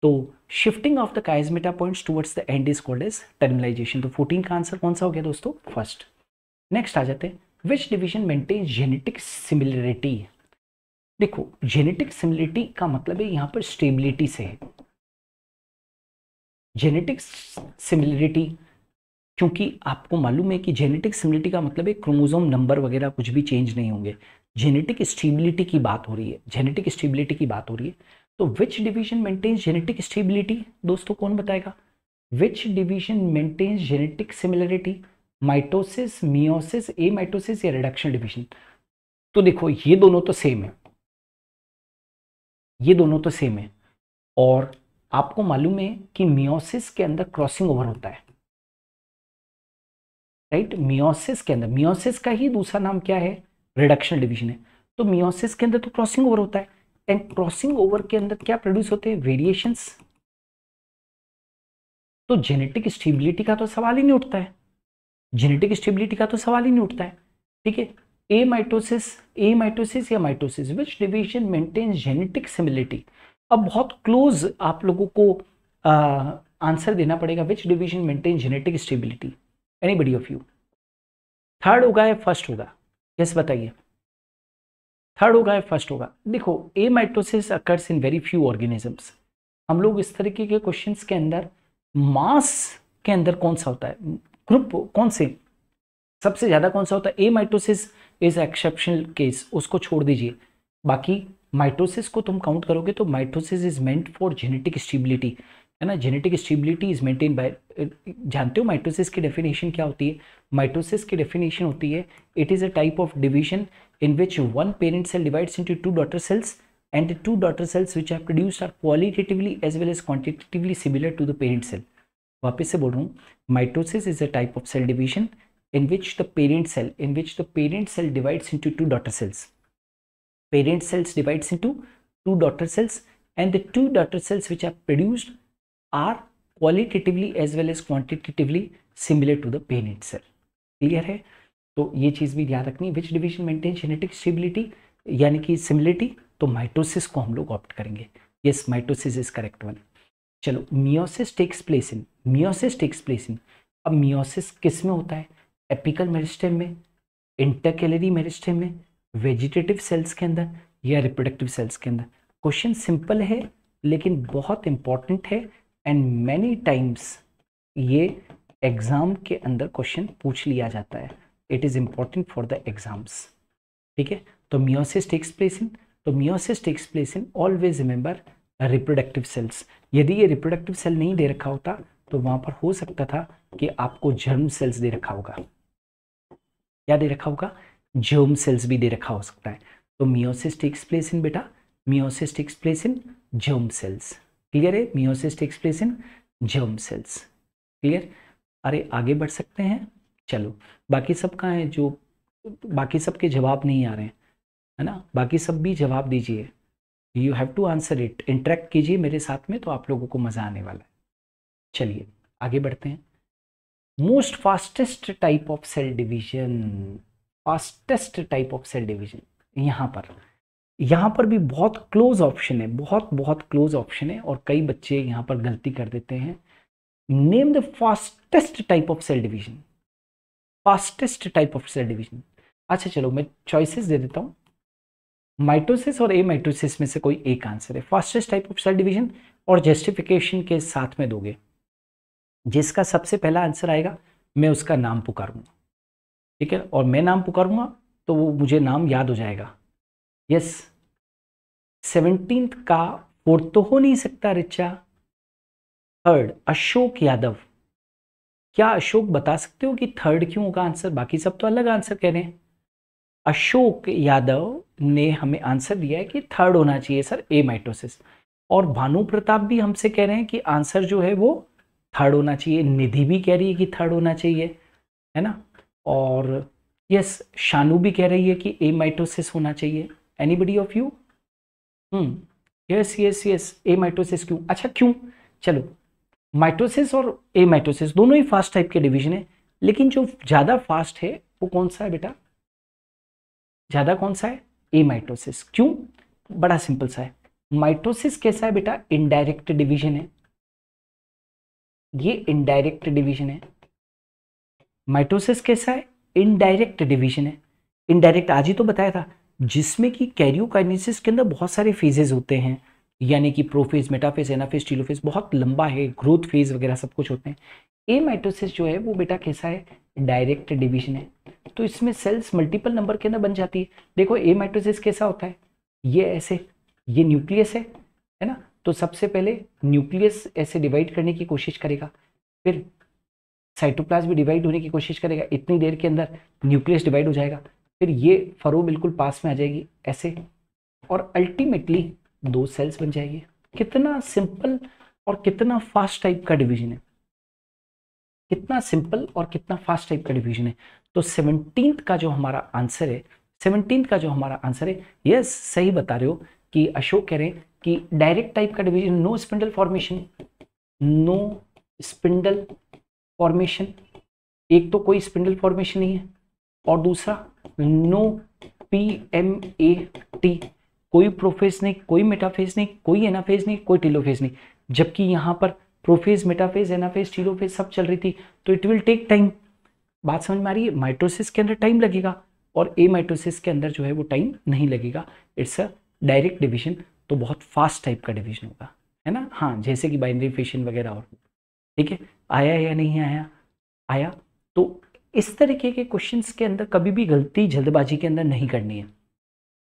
तो shifting of the chiasmata points towards the end is called is terminalization तो फोर्टीन का आंसर कौन सा हो गया दोस्तों फर्स्ट नेक्स्ट आ जाते हैं which division maintain genetic similarity देखो जेनेटिक सिमिलरिटी का मतलब है यहाँ पर स्टेबिलिटी से है जेनेटिक सिमिलरिटी क्योंकि आपको मालूम है कि जेनेटिक सिमिलिटी का मतलब है क्रोमोजोम नंबर वगैरह कुछ भी चेंज नहीं होंगे जेनेटिक स्टेबिलिटी की बात हो रही है जेनेटिक स्टेबिलिटी की बात हो रही है तो which division maintains genetic stability दोस्तों कौन बताएगा which division maintains genetic similarity mitosis meiosis A mitosis या रिडक्शन डिवीजन तो देखो ये दोनों तो सेम है ये दोनों तो सेम है और आपको मालूम है कि मियोसिस के अंदर क्रॉसिंग ओवर होता है राइट मियोसिस के अंदर मियोसिस का ही दूसरा नाम क्या है रिडक्शन डिवीजन है तो मियोसिस के अंदर तो क्रॉसिंग ओवर होता है एंड क्रॉसिंग ओवर के अंदर क्या प्रोड्यूस होते हैं वेरिएशन तो जेनेटिक स्टेबिलिटी का तो सवाल ही नहीं उठता है जेनेटिक स्टेबिलिटी का तो सवाल ही नहीं उठता है ठीक है ए माइटोसिस ए माइटोसिस या mitosis which division maintain genetic similarity अब बहुत क्लोज आप लोगों को आंसर देना पड़ेगा which division maintain genetic stability anybody of you third होगा या फर्स्ट होगा यस बताइए थर्ड होगा या फर्स्ट होगा देखो amitosis occurs in very few organisms हम लोग इस तरीके के क्वेश्चन के अंदर मास के अंदर कौन सा होता है ग्रुप कौन से सबसे ज़्यादा कौन सा होता है amitosis is exceptional case उसको छोड़ दीजिए बाकी माइटोसिस को तुम काउंट करोगे तो mitosis is meant for genetic stability है ना genetic stability is maintain by जानते हो माइटोसिस की डेफिनेशन क्या होती है माइटोसिस की डेफिनेशन होती है it is a type of division in which one parent cell divides into two daughter cells and two daughter cells which which are are qualitatively as well as quantitatively similar to the parent cell वापस से बोल रहा हूँ mitosis is a type of cell division in which the parent cell in which the parent cell divides into two daughter cells parent cells divides into two daughter cells and the two daughter cells which are produced are qualitatively as well as quantitatively similar to the pain itself. Clear है तो ये चीज़ भी ध्यान रखनी which division maintain genetic stability यानी कि similarity तो माइटोसिस को हम लोग ऑप्ट करेंगे yes mitosis is correct one चलो meiosis takes place in meiosis takes place in अब मियोसिस किस में होता है एपिकल मेरिस्टेम में इंटरकेलरी मेरिस्टेम में वेजिटेटिव सेल्स के अंदर या रिप्रोडक्टिव सेल्स के अंदर क्वेश्चन सिंपल है लेकिन बहुत इंपॉर्टेंट है एंड मैनी टाइम्स ये एग्ज़ाम के अंदर क्वेश्चन पूछ लिया जाता है it is important for the exams ठीक है तो मियोसिस टेक्स प्लेस इन तो meiosis takes place in always remember reproductive cells यदि ये रिप्रोडक्टिव सेल नहीं दे रखा होता तो वहाँ पर हो सकता था कि आपको जर्म सेल्स दे रखा होगा क्या दे रखा होगा जर्म सेल्स भी दे रखा हो सकता है तो मियोसिस टेक्स प्लेस इन बेटा meiosis takes place in germ cells clear है meiosis takes place in germ cells clear अरे आगे बढ़ सकते हैं चलो बाकी सब कहाँ है जो बाकी सब के जवाब नहीं आ रहे हैं है ना बाकी सब भी जवाब दीजिए you have to answer it interact कीजिए मेरे साथ में तो आप लोगों को मज़ा आने वाला है चलिए आगे बढ़ते हैं most fastest type of cell division fastest type of cell division यहाँ पर यहाँ पर भी बहुत क्लोज ऑप्शन है बहुत बहुत क्लोज ऑप्शन है और कई बच्चे यहाँ पर गलती कर देते हैं name the fastest type of cell division fastest type of cell division अच्छा चलो मैं चॉइसेस दे देता हूँ माइटोसिस और ए माइटोसिस में से कोई एक आंसर है fastest type of cell division और जस्टिफिकेशन के साथ में दोगे जिसका सबसे पहला आंसर आएगा मैं उसका नाम पुकारूंगा ठीक है और मैं नाम पुकारूंगा तो वो मुझे नाम याद हो जाएगा यस सेवनटीन का फोर्थ तो हो नहीं सकता रिचा थर्ड अशोक यादव क्या अशोक बता सकते हो कि थर्ड क्यों होगा आंसर बाकी सब तो अलग आंसर कह रहे हैं अशोक यादव ने हमें आंसर दिया है कि थर्ड होना चाहिए सर ए माइटोसिस और भानु प्रताप भी हमसे कह रहे हैं कि आंसर जो है वो थर्ड होना चाहिए निधि भी कह रही है कि थर्ड होना चाहिए है ना और यस शानू भी कह रही है कि ए माइटोसिस होना चाहिए anybody of you yes yes yes amitosis क्यों अच्छा क्यों चलो माइटोसिस और ए माइटोसिस दोनों ही फास्ट टाइप के डिवीजन है लेकिन जो ज़्यादा फास्ट है वो कौन सा है बेटा ज़्यादा कौन सा है ए माइटोसिस क्यों बड़ा सिंपल सा है माइटोसिस कैसा है बेटा इनडायरेक्ट डिवीजन है ये इनडायरेक्ट डिवीजन है माइटोसिस कैसा है इनडायरेक्ट डिवीजन है इनडायरेक्ट आज ही तो बताया था जिसमें कि कैरियोकाइनेसिस के अंदर बहुत सारे फेजेज होते हैं यानी कि प्रोफेज मेटाफेज एनाफेज टीलोफेज बहुत लंबा है ग्रोथ फेज वगैरह सब कुछ होते हैं ए माइटोसिस जो है वो बेटा कैसा है डायरेक्ट डिवीजन है तो इसमें सेल्स मल्टीपल नंबर के अंदर बन जाती है देखो ए माइटोसिस कैसा होता है ये ऐसे ये न्यूक्लियस है है ना तो सबसे पहले न्यूक्लियस ऐसे डिवाइड करने की कोशिश करेगा फिर साइटोप्लाज्म भी डिवाइड होने की कोशिश करेगा इतनी देर के अंदर न्यूक्लियस डिवाइड हो जाएगा फिर ये फरो बिल्कुल पास में आ जाएगी ऐसे और अल्टीमेटली दो सेल्स बन जाएगी कितना सिंपल और कितना फास्ट टाइप का डिवीजन है कितना सिंपल और कितना फास्ट टाइप का डिवीजन है तो सेवनटीन का जो हमारा आंसर है सेवनटीन का जो हमारा आंसर है यस सही बता रहे हो कि अशोक कह रहे हैं कि डायरेक्ट टाइप का division no spindle formation no spindle formation एक तो कोई स्पिंडल फॉर्मेशन नहीं है और दूसरा no P M A T कोई प्रोफेज नहीं कोई मेटाफेज नहीं कोई एनाफेज नहीं कोई टीलोफेज नहीं जबकि यहां पर प्रोफेज मेटाफेज एनाफेज टीलोफेज सब चल रही थी तो इट विल टेक टाइम बात समझ में आ रही है माइट्रोसिस के अंदर टाइम लगेगा और ए माइट्रोसिस के अंदर जो है वो टाइम नहीं लगेगा इट्स अ डायरेक्ट डिविजन तो बहुत फास्ट टाइप का डिविजन होगा है ना हाँ जैसे कि बाइनरी फिशन वगैरह और ठीक है आया या नहीं आया आया तो इस तरीके के क्वेश्चंस के अंदर कभी भी गलती जल्दबाजी के अंदर नहीं करनी है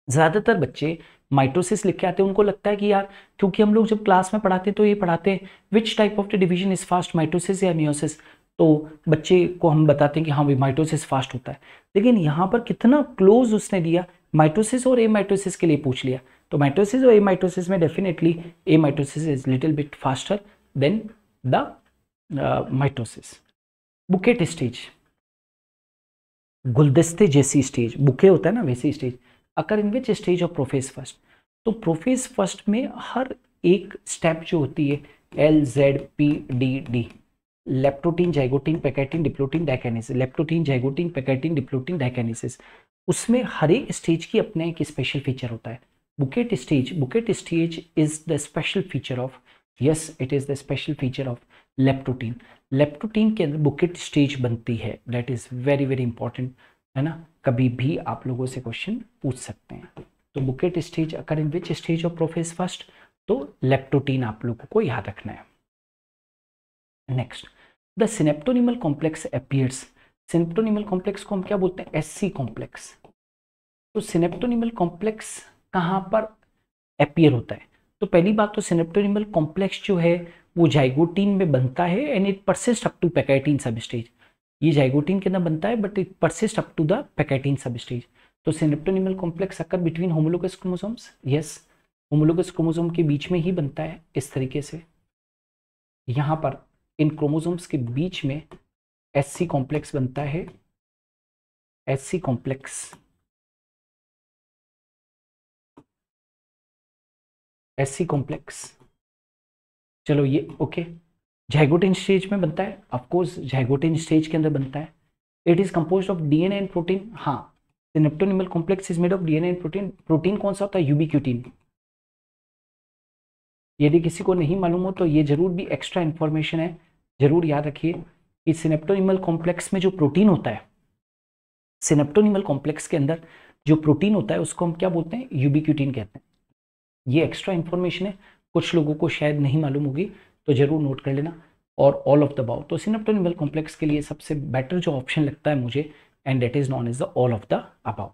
ज़्यादातर बच्चे माइटोसिस लिख के आते हैं उनको लगता है कि यार क्योंकि हम लोग जब क्लास में पढ़ाते हैं तो ये पढ़ाते हैं which type of the division is fast mitosis या मियोसिस तो बच्चे को हम बताते हैं कि हाँ भाई माइटोसिस फास्ट होता है लेकिन यहाँ पर कितना क्लोज उसने दिया माइटोसिस और ए माइटोसिस के लिए पूछ लिया तो माइटोसिस और ए माइटोसिस में definitely amitosis is little bit faster than the mitosis bouquet stage गुलदस्ते जैसी स्टेज बुके होता है ना वैसी stage occur in which stage of prophase first तो प्रोफेस फर्स्ट में हर एक स्टेप जो होती है L Z P D D leptotene zygotene pachytene diplotene diakinesis leptotene zygotene pachytene diplotene diakinesis उसमें हर एक स्टेज की अपने एक स्पेशल फीचर होता है bouquet stage bouquet stage is the special feature of yes it is the special feature of leptotene leptotene के अंदर बुकेट स्टेज बनती है that is very very important है ना कभी भी आप लोगों से क्वेश्चन पूछ सकते हैं तो bouquet stage occur in which stage of prophase first तो लेप्टोटीन आप लोगों को याद रखना है next the synaptonemal complex appears synaptonemal complex को हम क्या बोलते हैं एस सी कॉम्प्लेक्स तो सिनेप्टोनिमल कॉम्प्लेक्स कहाँ पर अपियर होता है तो पहली बात तो सिनेप्टोनिमल कॉम्प्लेक्स जो है वो जाइगोटीन में बनता है and it persist up to pachytene sub stage ये जाइगोटीन के अंदर बनता है but it persist up to the pachytene sub stage तो synaptonemal complex occur between homologous chromosomes yes homologous chromosome के बीच में ही बनता है इस तरीके से यहाँ पर इन क्रोमोसोम्स के बीच में एस सी कॉम्प्लेक्स बनता है S C complex SC complex चलो ये ओके जैगोटिन स्टेज में बनता है ऑफकोर्स जैगोटिन स्टेज के अंदर बनता है it is compose of DNA and protein हाँ synaptonemal complex is made of DNA and protein protein कौन सा होता है यूबीक्यूटीन यदि किसी को नहीं मालूम हो तो ये जरूर भी एक्स्ट्रा इन्फॉर्मेशन है जरूर याद रखिए कि सिनेप्टोनिमल कॉम्प्लेक्स में जो प्रोटीन होता है सिनेप्टोनिमल कॉम्प्लेक्स के अंदर जो प्रोटीन होता है उसको हम क्या बोलते हैं यूबीक्यूटीन कहते हैं ये एक्स्ट्रा इन्फॉर्मेशन है कुछ लोगों को शायद नहीं मालूम होगी तो ज़रूर नोट कर लेना और ऑल ऑफ द बाउ तो सिनेप्टोनिमल कॉम्प्लेक्स के लिए सबसे बेटर जो ऑप्शन लगता है मुझे and that is none is the all of the above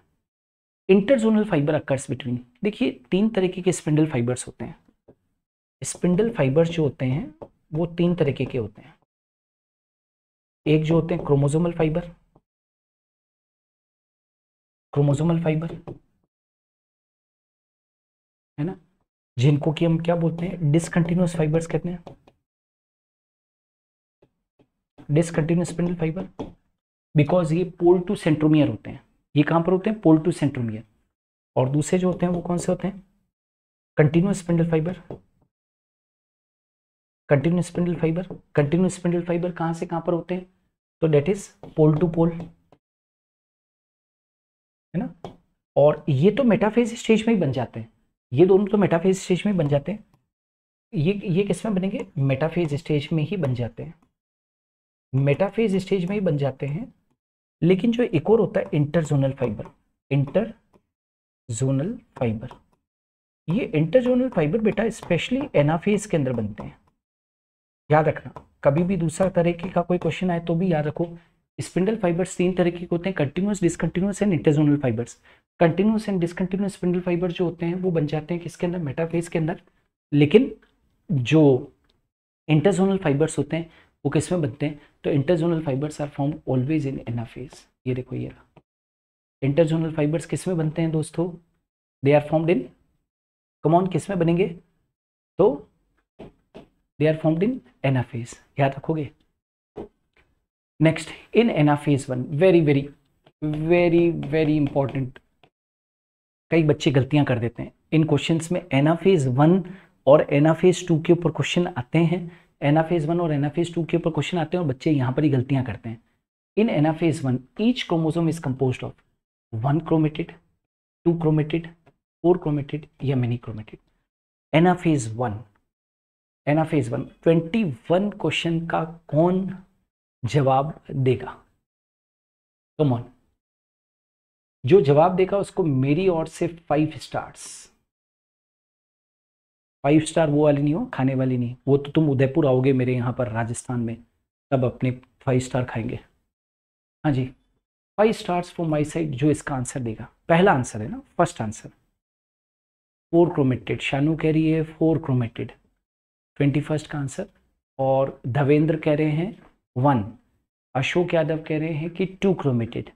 interzonal fibre occurs between देखिए तीन तरीके के स्पिंडल फाइबर्स होते हैं स्पिंडल फाइबर्स जो होते हैं वो तीन तरीके के होते हैं एक जो होते हैं क्रोमोजोमल फाइबर क्रोमोजोमल फाइबर है ना जिनको कि हम क्या बोलते हैं डिसकंटिन्यूस फाइबर्स कहते हैं डिसकंटिन्यूस स्पिंडल फाइबर बिकॉज ये पोल टू सेंट्रोमियर होते हैं ये कहां पर होते हैं पोल टू सेंट्रोमियर और दूसरे जो होते हैं वो कौन से होते हैं continuous spindle fibre continuous spindle fibre continuous spindle fibre कहां से कहां पर होते हैं तो that is pole to pole है ना और ये तो मेटाफेज स्टेज में ही बन जाते हैं ये दोनों तो मेटाफेज स्टेज में बन जाते हैं ये ये किस में बनेंगे मेटाफेज स्टेज में ही बन जाते हैं मेटाफेज स्टेज में ही बन जाते हैं लेकिन जो एक और होता है interzonal fibre interzonal fibre ये इंटरजोनल फाइबर बेटा स्पेशली एनाफेज के अंदर बनते हैं याद रखना कभी भी दूसरा तरीके का कोई क्वेश्चन आए तो भी याद रखो स्पिंडल फाइबर्स तीन तरह के होते हैं continuous discontinuous and interzonal fibres continuous and discontinuous spindle fibre जो होते हैं वो बन जाते हैं किसके अंदर मेटाफेज के अंदर लेकिन जो इंटरजोनल फाइबर्स होते हैं वो किस में बनते हैं तो interzonal fibres are form always in anaphase ये देखो ये इंटरजोनल फाइबर्स किस में बनते हैं दोस्तों they are formed in come on किस में बनेंगे तो they are formed in anaphase याद रखोगे next in anaphase one very very very very important कई बच्चे गलतियां कर देते हैं इन क्वेश्चंस में एना फेज वन और एना फेज टू के ऊपर क्वेश्चन आते हैं एना फेज वन और एना फेज टू के ऊपर क्वेश्चन आते हैं और बच्चे यहाँ पर ही गलतियां करते हैं in anaphase one each chromosome is compose of one chromatid two chromatid four chromatid या many chromatid anaphase one anaphase one twenty one question का कौन जवाब देगा कम ऑन जो जवाब देगा उसको मेरी ओर से फाइव स्टार्स फाइव स्टार वो वाली नहीं हो खाने वाली नहीं वो तो तुम उदयपुर आओगे मेरे यहाँ पर राजस्थान में तब अपने फाइव स्टार खाएंगे हाँ जी five stars for my side जो इसका आंसर देगा पहला आंसर है ना first answer four chromatid Shanu कह रही है फोर क्रोमेटेड ट्वेंटी फर्स्ट का आंसर और धवेंद्र कह रहे हैं वन अशोक यादव कह रहे हैं कि टू क्रोमेटेड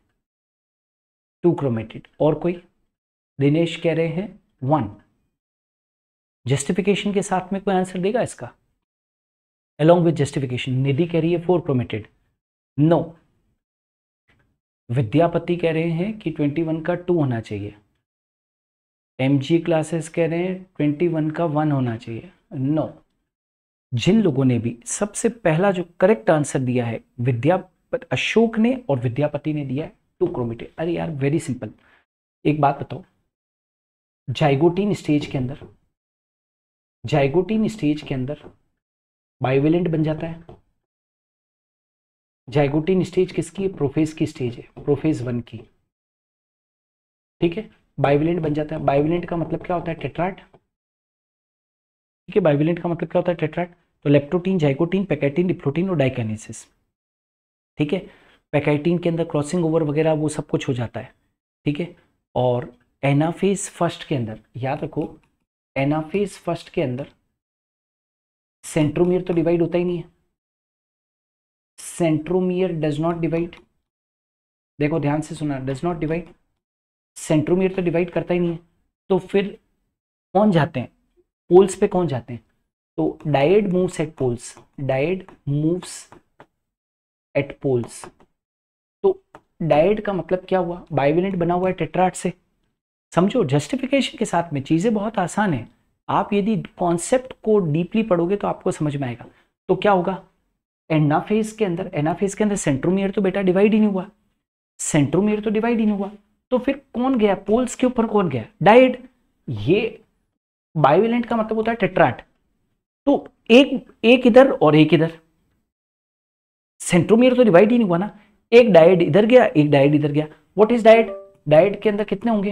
टू क्रोमेटेड और कोई दिनेश कह रहे हैं वन जस्टिफिकेशन के साथ में कोई आंसर देगा इसका अलोंग विद जस्टिफिकेशन निधि कह रही है फोर क्रोमेटेड नो विद्यापति कह रहे हैं कि ट्वेंटी वन का टू होना चाहिए एम जी क्लासेस कह रहे हैं ट्वेंटी वन का वन होना चाहिए नो no. जिन लोगों ने भी सबसे पहला जो करेक्ट आंसर दिया है विद्यापति अशोक ने और विद्यापति ने दिया है टू क्रोमेटिन अरे यार वेरी सिंपल एक बात बताओ जाइगोटीन स्टेज के अंदर जाइगोटीन स्टेज के अंदर बायोवेलेंट बन जाता है जाइगोटीन स्टेज किसकी है प्रोफेज की स्टेज है प्रोफेज वन की ठीक है बाइविलेंट बन जाता है बाइविलेंट का मतलब क्या होता है टेट्राट ठीक है बाइविलेंट का मतलब क्या होता है टेट्राट तो लेप्टोटीन जाइकोटीन पैकेटिन डिप्लोटीन और डाइकाइनेसिस ठीक है पैकेटिन के अंदर क्रॉसिंग ओवर वगैरह वो सब कुछ हो जाता है ठीक है और एनाफेज फर्स्ट के अंदर याद रखो एनाफेज फर्स्ट के अंदर सेंट्रोमियर तो डिवाइड होता ही नहीं है सेंट्रोमियर डज नॉट डिवाइड देखो ध्यान से सुना डज नॉट डिवाइड सेंट्रोमियर तो डिवाइड करता ही नहीं है तो फिर कौन जाते हैं पोल्स पे कौन जाते हैं तो dyad moves at poles dyad moves at poles तो डायड का मतलब क्या हुआ बाइविलेंट बना हुआ है टेट्राट से समझो जस्टिफिकेशन के साथ में चीज़ें बहुत आसान है आप यदि कॉन्सेप्ट को डीपली पढ़ोगे तो आपको समझ में आएगा तो क्या होगा एनाफेज के अंदर एनाफेज के अंदर सेंट्रोमियर तो बेटा डिवाइड ही नहीं हुआ सेंट्रोमियर तो डिवाइड ही नहीं हुआ तो फिर कौन गया पोल्स के ऊपर कौन गया डाइड ये बायोलेंट का मतलब होता है टेट्राट तो एक एक इधर और एक इधर सेंट्रोमियर तो डिवाइड ही नहीं हुआ ना एक डायड इधर गया एक डायड इधर गया व्हाट इज डायड डायड के अंदर कितने होंगे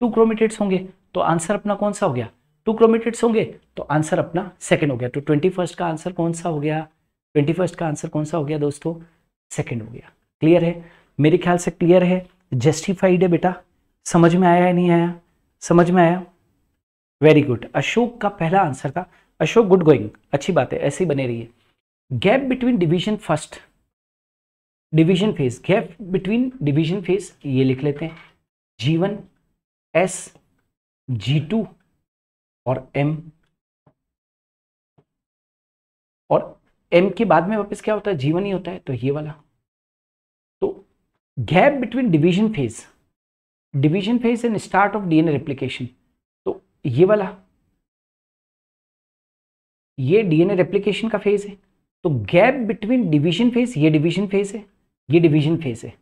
टू क्रोमेटेड्स होंगे तो आंसर अपना कौन सा हो गया टू क्रोमेटेड्स होंगे तो आंसर अपना सेकेंड हो गया तो ट्वेंटी फर्स्ट का आंसर कौन सा हो गया ट्वेंटी फर्स्ट का आंसर कौन सा हो गया दोस्तों सेकेंड हो गया क्लियर है मेरे ख्याल से क्लियर है जस्टिफाइड है बेटा समझ में आया या नहीं आया समझ में आया वेरी गुड अशोक का पहला आंसर था अशोक गुड गोइंग अच्छी बात है ऐसे ही बने है gap between division first division phase gap between division phase ये लिख लेते हैं G one S G two और एम और एम के बाद में वापस क्या होता है जीवन ही होता है तो ये वाला तो gap between division phase division phase and start of DNA replication तो ये वाला ये डीएनए रेप्लिकेशन का फेज है तो गैप बिटवीन डिवीजन फेज ये डिवीजन फेज है ये डिवीजन फेज है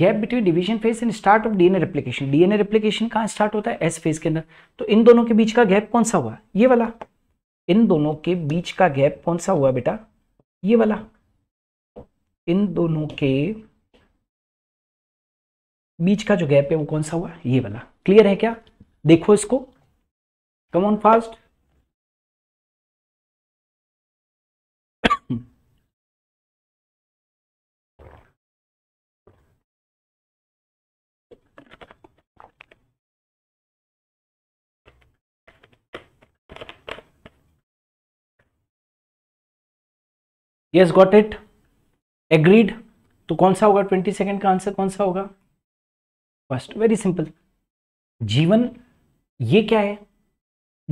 gap between division phase and start of DNA replication DNA replication कहाँ स्टार्ट होता है एस फेज के अंदर तो इन दोनों के बीच का गैप कौन सा हुआ ये वाला इन दोनों के बीच का गैप कौन सा हुआ बेटा ये वाला इन दोनों के बीच का जो गैप है वो कौन सा हुआ ये वाला क्लियर है क्या देखो इसको come on fast yes got it agreed तो कौन सा होगा ट्वेंटी सेकेंड का आंसर कौन सा होगा फर्स्ट वेरी सिंपल जीवन ये क्या है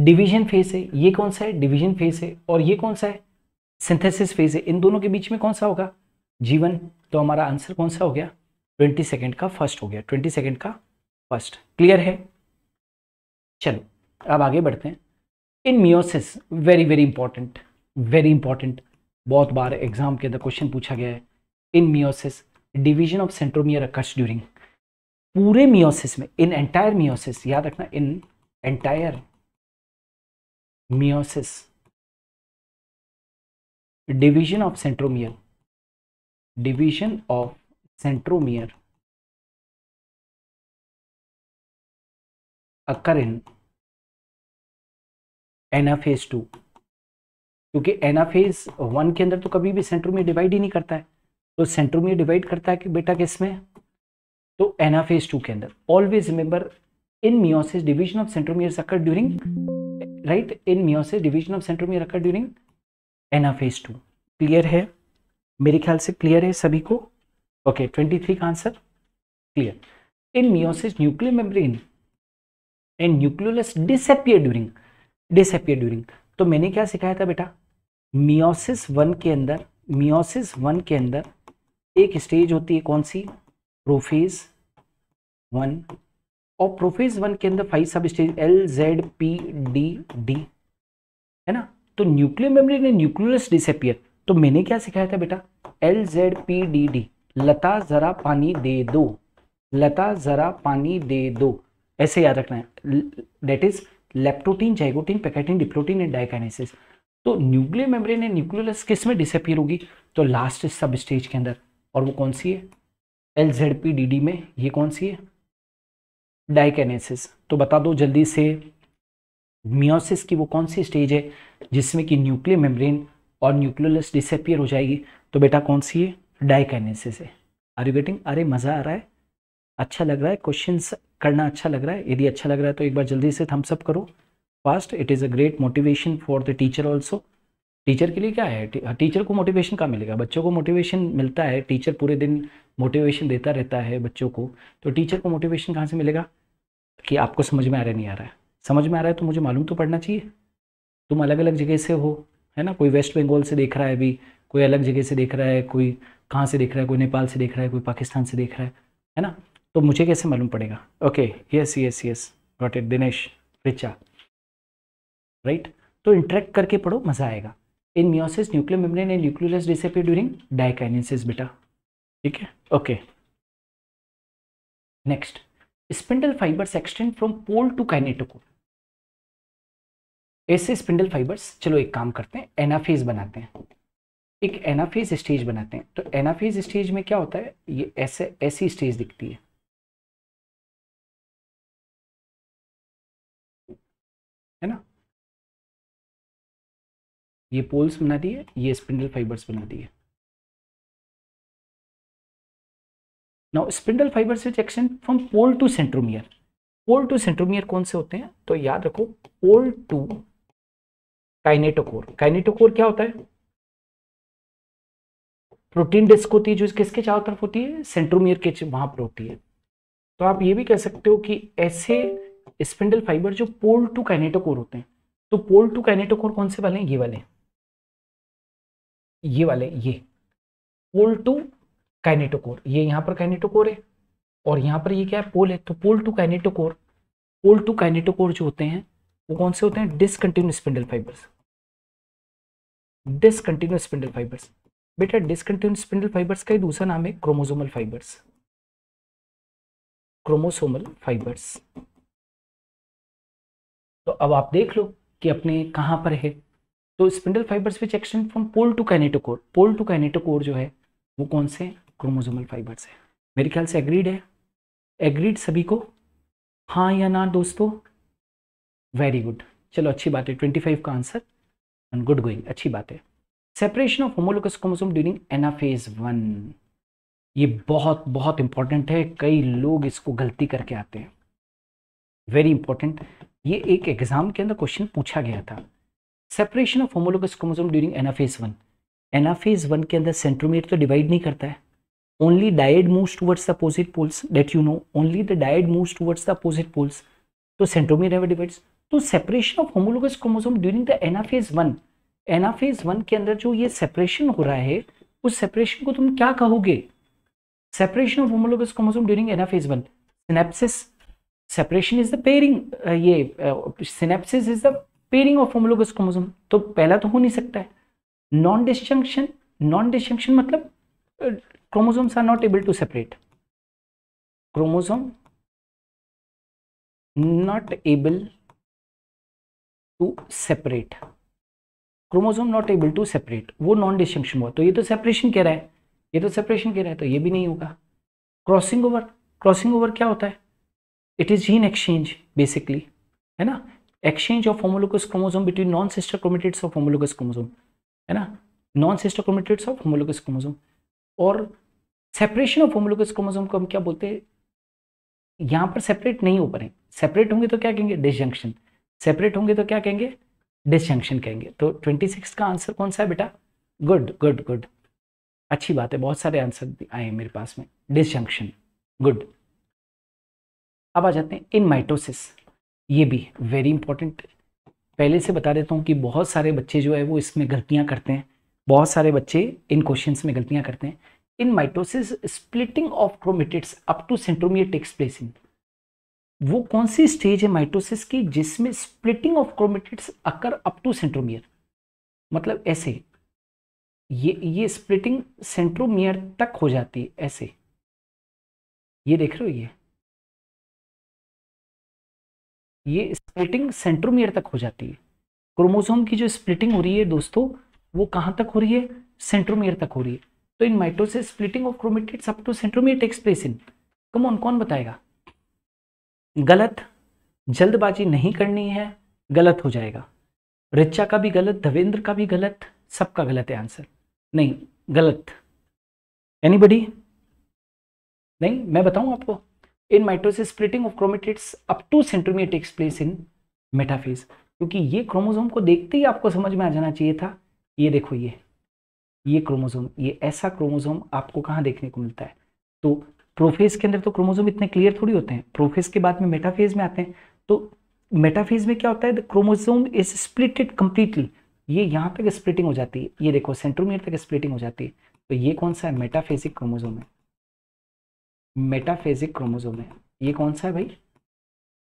डिवीजन फेज है ये कौन सा है डिवीजन फेज है और ये कौन सा है सिंथेसिस फेज है इन दोनों के बीच में कौन सा होगा जीवन तो हमारा आंसर कौन सा हो गया ट्वेंटी सेकेंड का फर्स्ट हो गया ट्वेंटी सेकेंड का फर्स्ट क्लियर है चलो अब आगे बढ़ते हैं in meiosis very very important very important बहुत बार एग्जाम के अंदर क्वेश्चन पूछा गया है in meiosis division of centromere occurs during पूरे मियोसिस में इन एंटायर मियोसिस याद रखना in entire meiosis division of centromere division of centromere occur in in two क्योंकि एनाफेज वन के अंदर तो कभी भी सेंट्रोमी डिवाइड ही नहीं करता है तो सेंट्रोमियर डिवाइड करता है कि बेटा किस में तो एनाफेज टू के अंदर always remember in meiosis division of centromere occur during right in meiosis division of centromere occur during anaphase two clear है मेरे ख्याल से क्लियर है सभी को ओके ट्वेंटी थ्री का answer clear in meiosis nuclear membrane and nucleolus disappear during disappear during तो मैंने क्या सिखाया था बेटा मियोसिस वन के अंदर मियोसिस वन के अंदर एक स्टेज होती है कौन सी प्रोफेज वन और प्रोफेज वन के अंदर five sub stage L Z P D D है ना तो न्यूक्लियर मेमोरी ने न्यूक्लियस डिसअपियर तो मैंने क्या सिखाया था बेटा L Z P D D Lata ज़रा पानी दे दो लता ज़रा पानी दे दो ऐसे याद रखना है that is leptotene zygotene pachytene diplotene and diakinesis तो न्यूक्लियर मेम्ब्रेन या न्यूक्लियस किस में डिसअपियर होगी तो लास्ट सब स्टेज के अंदर और वो कौन सी है L Z P D D में ये कौन सी है डाइकेनेसिस तो बता दो जल्दी से मियोसिस की वो कौन सी स्टेज है जिसमें कि न्यूक्लियर मेम्ब्रेन और न्यूक्लियोलस डिसअपियर हो जाएगी तो बेटा कौन सी है डाइकाइनेसिस है आर यू गेटिंग अरे मज़ा आ रहा है अच्छा लग रहा है क्वेश्चन करना अच्छा लग रहा है यदि अच्छा लग रहा है तो एक बार जल्दी से थम्सअप करो fast it is a great motivation for the teacher also teacher के लिए क्या है टीचर को मोटिवेशन कहाँ मिलेगा बच्चों को मोटिवेशन मिलता है टीचर पूरे दिन मोटिवेशन देता रहता है बच्चों को तो टीचर को मोटिवेशन कहाँ से मिलेगा कि आपको समझ में आ रहा नहीं आ रहा है समझ में आ रहा है तो मुझे मालूम तो पड़ना चाहिए तुम अलग अलग जगह से हो है ना कोई वेस्ट बंगाल से देख रहा है अभी कोई अलग जगह से देख रहा है कोई कहाँ से देख रहा है कोई नेपाल से देख रहा है कोई पाकिस्तान से देख रहा है है ना तो मुझे कैसे मालूम पड़ेगा okay yes yes yes got it Dinesh Richa right तो इंटरेक्ट करके पढ़ो मजा आएगा in meiosis nuclear membrane and nucleus disappear during diakinesis बेटा ठीक है okay next spindle fibres extend from pole to kinetochore ऐसे स्पिंडल फाइबर्स चलो एक काम करते हैं एनाफेज बनाते हैं एक एनाफेज स्टेज बनाते हैं तो एनाफेज स्टेज में क्या होता है ये ऐसे ऐसी स्टेज दिखती है है ना ये पोल्स बना दिए ये स्पिंडल फाइबर्स बना दिए now spindle fibres which junction from pole to centromere pole to centromere कौन से होते हैं तो याद रखो पोल टू काइनेटोकोर काइनेटोकोर क्या होता है प्रोटीन डिस्क होती है जो किसके चारों तरफ होती है सेंट्रोमियर के वहां पर होती है तो आप ये भी कह सकते हो कि ऐसे स्पिंडल फाइबर जो पोल टू काइनेटोकोर होते हैं तो पोल टू काइनेटोकोर कौन से वाले हैं ये वाले हैं ये वाले ये पोल टू काइनेटोकोर ये यहां पर काइनेटोकोर है और यहां पर ये क्या है पोल है तो pole to kinetochore pole to kinetochore जो होते हैं वो कौन से होते हैं discontinue spindle fibres discontinue spindle fibres बेटा डिसकंटिन्यू स्पिंडल फाइबर्स का ही दूसरा नाम है क्रोमोसोमल फाइबर्स क्रोमोसोमल फाइबर्स तो अब आप देख लो कि अपने कहां पर है तो spindle fibres which extend from pole to kinetochore pole to kinetochore जो है वो कौन से क्रोमोजोमल फाइबर्स है मेरे ख्याल से एग्रीड है एग्रीड सभी को हाँ या ना दोस्तों वेरी गुड चलो अच्छी बात है ट्वेंटी फाइव का आंसर एंड गुड गोइंग अच्छी बात है separation of homologous chromosome during anaphase one ये बहुत बहुत इंपॉर्टेंट है कई लोग इसको गलती करके आते हैं वेरी इंपॉर्टेंट ये एक एग्जाम के अंदर क्वेश्चन पूछा गया था separation of homologous chromosome during anaphase one anaphase one के अंदर सेंट्रोमेट तो डिवाइड नहीं करता है only dyad move towards the opposite poles that you know only the dyad move towards the opposite poles तो centromere never डिवाइड तो separation of homologous chromosome during the anaphase one anaphase one के अंदर जो ये separation हो रहा है उस सेपरेशन को तुम क्या कहोगे separation of homologous chromosome during anaphase one synapsis separation is the pairing ये synapsis is the pairing of homologous chromosome तो पहला तो हो नहीं सकता है नॉन डिस्जंक्शन नॉन डिस्जंक्शन मतलब chromosomes are not able to separate chromosome not able to separate chromosome not able to separate वो नॉन डिस्टिंक्शन हुआ तो ये तो सेपरेशन कह रहा है ये तो सेपरेशन कह रहा है तो ये भी नहीं होगा क्रॉसिंग ओवर क्रॉसिंग ओवर क्या होता है it is gene exchange basically है ना exchange of homologous chromosome between non sister chromatids of homologous chromosome है ना non sister chromatids of homologous chromosome और सेपरेशन ऑफ होमोलोगस क्रोमोसोम को हम क्या बोलते हैं यहाँ पर सेपरेट नहीं हो पा रहे सेपरेट होंगे तो क्या कहेंगे डिसजंक्शन सेपरेट होंगे तो क्या कहेंगे डिसजंक्शन कहेंगे तो ट्वेंटी सिक्स का आंसर कौन सा है बेटा गुड गुड गुड अच्छी बात है बहुत सारे आंसर आए हैं मेरे पास में डिसजंक्शन गुड अब आ जाते हैं इन माइटोसिस ये भी वेरी इंपॉर्टेंट पहले से बता देता हूँ कि बहुत सारे बच्चे जो है वो इसमें गलतियाँ करते हैं बहुत सारे बच्चे इन क्वेश्चन में गलतियाँ करते हैं in mitosis splitting of chromatids up to centromere takes place in वो कौन सी स्टेज है माइटोसिस की जिसमें splitting of chromatids occur up to centromere मतलब ऐसे ये ये स्प्लिटिंग सेंट्रोमियर तक हो जाती है ऐसे ये देख रहे हो ये ये स्प्लिटिंग सेंट्रोमियर तक हो जाती है क्रोमोसोम की जो स्प्लिटिंग हो रही है दोस्तों वो कहाँ तक हो रही है सेंट्रोमियर तक हो रही है तो in mitosis splitting of chromatids up to centromere takes place in come on कौन बताएगा गलत जल्दबाजी नहीं करनी है गलत हो जाएगा रिचा का भी गलत धवेंद्र का भी गलत सबका गलत है आंसर नहीं गलत एनीबडी नहीं मैं बताऊं आपको in mitosis splitting of chromatids up to centromere takes place in metaphase क्योंकि ये क्रोमोसोम को देखते ही आपको समझ में आ जाना चाहिए था ये देखो ये ये क्रोमोसोम ये ऐसा क्रोमोसोम आपको कहाँ देखने को मिलता है तो प्रोफेज के अंदर तो क्रोमोसोम इतने क्लियर थोड़ी होते हैं प्रोफेज के बाद में मेटाफेज में आते हैं तो मेटाफेज में क्या होता है क्रोमोसोम इज स्प्लिटेड कंप्लीटली ये यहाँ तक स्प्लिटिंग हो जाती है ये देखो सेंट्रोमियर तक स्प्लिटिंग हो जाती है तो ये कौन सा है मेटाफेजिक क्रोमोसोम है मेटाफेजिक क्रोमोजोम है ये कौन सा है भाई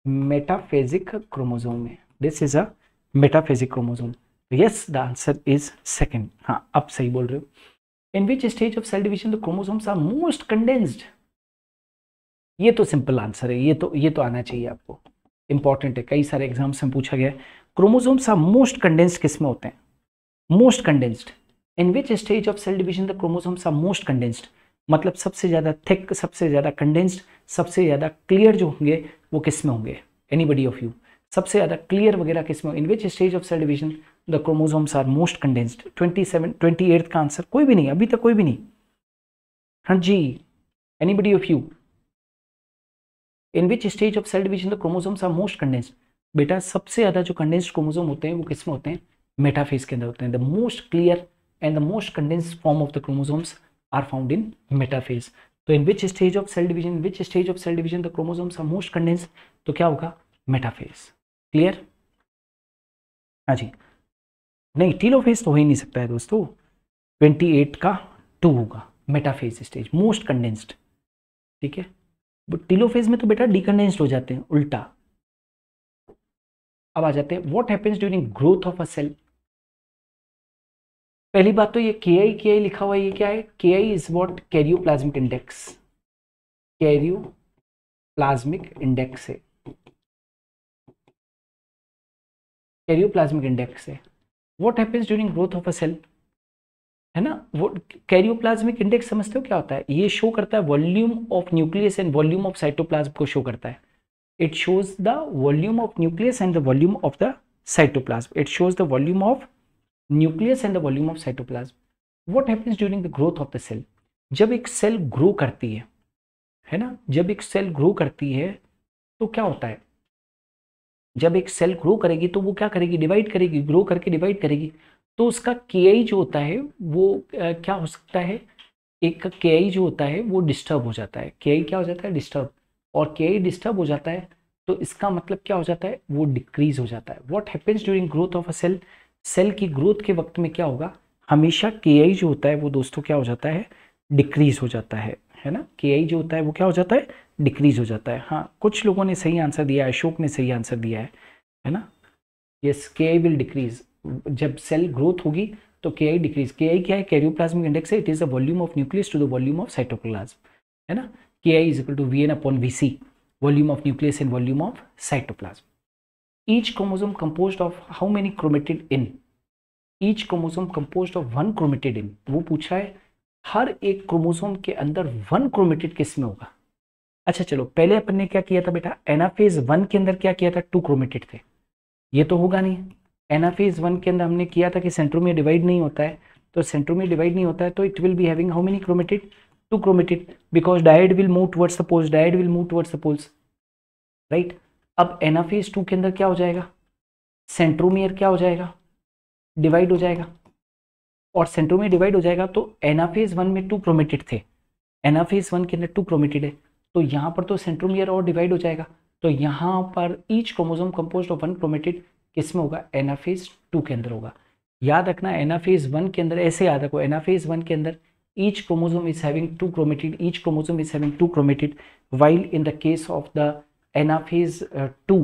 मेटाफेजिक क्रोमोजोम है this is a metaphasic chromosome yes the answer is second हाँ आप सही बोल रहे हो in which stage of cell division the chromosome are most condensed ये तो सिंपल आंसर है ये तो ये तो आना चाहिए आपको इंपॉर्टेंट है कई सारे एग्जाम्स में पूछा गया है क्रोमोजोम्स आर मोस्ट कंडेंस्ड किस में होते हैं most condensed in which stage of cell division the chromosomes are most condensed मतलब सबसे ज़्यादा थिक सबसे ज़्यादा कंडेंस्ड सबसे ज़्यादा क्लियर जो होंगे वो किस में होंगे एनी बडी ऑफ यू सबसे ज़्यादा क्लियर वगैरह किस में in which stage of cell division the chromosomes are most condensed twenty seven twenty eighth का आंसर कोई भी नहीं अभी तक कोई भी नहीं हाँ जी anybody of you in which stage of cell division the chromosomes are most condensed बेटा सबसे ज़्यादा जो कंडेंस्ड क्रोमोजोम होते हैं वो किस में होते हैं मेटाफेज के अंदर होते हैं the most clear and the most condensed form of the chromosomes are found in metaphase तो in which stage of cell division which stage of cell division the chromosomes are most condense तो क्या होगा metaphase clear हाँ जी नहीं telophase तो हो ही नहीं सकता है दोस्तों 28 का टू होगा मेटाफेज स्टेज मोस्ट कंडेंस्ड ठीक है बट टीलोफेज में तो बेटा डिकंडेंस्ड हो जाते हैं उल्टा अब आ जाते हैं what happens during growth of a cell पहली बात तो ये के आई के आई लिखा हुआ ये क्या है K I is what karyoplasmic index karyoplasmic index है कैरियो प्लाज्मिक इंडेक्स है what happens during growth of a cell है ना वो कैरियोप्लाज्मिक इंडेक्स समझते हो क्या होता है ये शो करता है volume of nucleus and volume of cytoplasm को शो करता है it shows the volume of nucleus and the volume of the cytoplasm it shows the volume of nucleus and the volume of cytoplasm what happens during the growth of the cell जब एक cell grow करती है है ना जब एक cell grow करती है तो क्या होता है जब एक सेल ग्रो करेगी तो वो क्या करेगी डिवाइड करेगी ग्रो करके डिवाइड करेगी तो उसका के जो होता है वो आ, क्या हो सकता है एक के जो होता है वो डिस्टर्ब हो जाता है के क्या हो जाता है डिस्टर्ब और के डिस्टर्ब हो जाता है तो इसका मतलब क्या हो जाता है वो डिक्रीज हो जाता है what happens during growth of a cell cell की ग्रोथ के वक्त में क्या होगा हमेशा के जो होता है वो दोस्तों क्या हो जाता है डिक्रीज हो जाता है है ना के जो होता है वो क्या हो जाता है डिक्रीज हो जाता है हाँ कुछ लोगों ने सही आंसर दिया है अशोक ने सही आंसर दिया है है ना yes K I will decrease जब सेल ग्रोथ होगी तो K I decrease K I क्या है कैरियोप्लाज्मिक इंडेक्स है it is the volume of nucleus to the volume of cytoplasm है ना K I is equal to V N upon V C volume of nucleus and volume of cytoplasm each chromosome composed of how many chromatid in each chromosome composed of one chromatid in वो पूछ है हर एक chromosome के अंदर one chromatid किस होगा अच्छा चलो पहले अपन ने क्या किया था बेटा एनाफेज वन के अंदर क्या किया था टू क्रोमेटेड थे ये तो होगा नहीं एनाफेज वन के अंदर हमने किया था कि सेंट्रोमियर डिवाइड नहीं होता है तो सेंट्रोमियर डिवाइड नहीं होता है तो it will be having how many chromatid two chromatid because dyad will move towards the poles dyad will move towards the poles right अब एनाफेज टू के अंदर क्या हो जाएगा सेंट्रोमियर क्या हो जाएगा डिवाइड हो जाएगा और सेंट्रोमियर डिवाइड हो जाएगा तो एनाफेज वन में टू क्रोमेटेड थे एनाफेज वन के अंदर टू क्रोमेटेड है तो यहाँ पर तो सेंट्रोमियर और डिवाइड हो जाएगा तो यहाँ पर each chromosome compose of one chromatid किस में होगा एनाफेज टू के अंदर होगा याद रखना एनाफेज वन के अंदर ऐसे याद रखो एनाफेज वन के अंदर each chromosome is having two chromatid each chromosome is having two chromatid while in the case of the anaphase two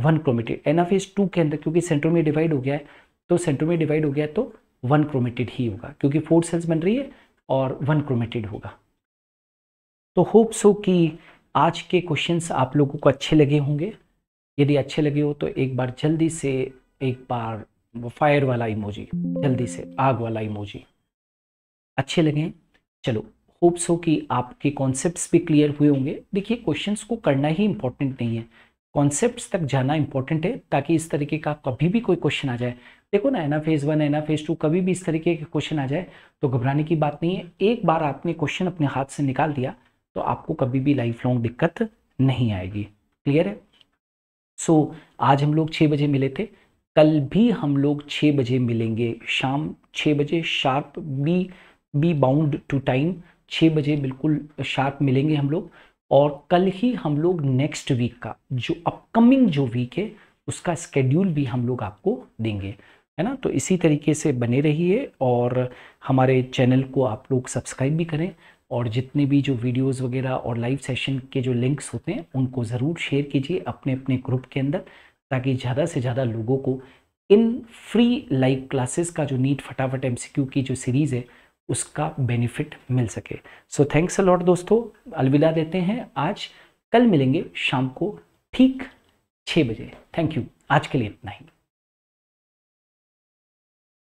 one chromatid anaphase two के अंदर क्योंकि सेंट्रो में डिवाइड हो गया है तो सेंटर में डिवाइड हो गया है तो वन क्रोमेटेड ही होगा क्योंकि फोर सेल्स बन रही है और वन क्रोमेटेड होगा तो होप सो कि आज के क्वेश्चंस आप लोगों को अच्छे लगे होंगे यदि अच्छे लगे हो तो एक बार जल्दी से एक बार फायर वाला इमोजी जल्दी से आग वाला इमोजी अच्छे लगे चलो होप्स हो कि आपके कॉन्सेप्ट्स भी क्लियर हुए होंगे देखिए क्वेश्चंस को करना ही इम्पोर्टेंट नहीं है कॉन्सेप्ट तक जाना इंपॉर्टेंट है ताकि इस तरीके का कभी भी कोई क्वेश्चन आ जाए देखो ना anaphase one anaphase two कभी भी इस तरीके के क्वेश्चन आ जाए तो घबराने की बात नहीं है एक बार आपने क्वेश्चन अपने हाथ से निकाल दिया तो आपको कभी भी लाइफ लॉन्ग दिक्कत नहीं आएगी क्लियर है सो so, आज हम लोग छः बजे मिले थे कल भी हम लोग छः बजे मिलेंगे शाम छः बजे sharp be be bound to time छः बजे बिल्कुल शार्प मिलेंगे हम लोग और कल ही हम लोग नेक्स्ट वीक का जो अपकमिंग जो वीक है उसका स्केड्यूल भी हम लोग आपको देंगे है ना तो इसी तरीके से बने रहिए और हमारे चैनल को आप लोग सब्सक्राइब भी करें और जितने भी जो वीडियोस वगैरह और लाइव सेशन के जो लिंक्स होते हैं उनको ज़रूर शेयर कीजिए अपने अपने ग्रुप के अंदर ताकि ज़्यादा से ज़्यादा लोगों को इन फ्री लाइव क्लासेस का जो नीट फटाफट एमसीक्यू की जो सीरीज़ है उसका बेनिफिट मिल सके सो थैंक्स अलॉट दोस्तों अलविदा देते हैं आज कल मिलेंगे शाम को ठीक छः बजे थैंक यू आज के लिए इतना ही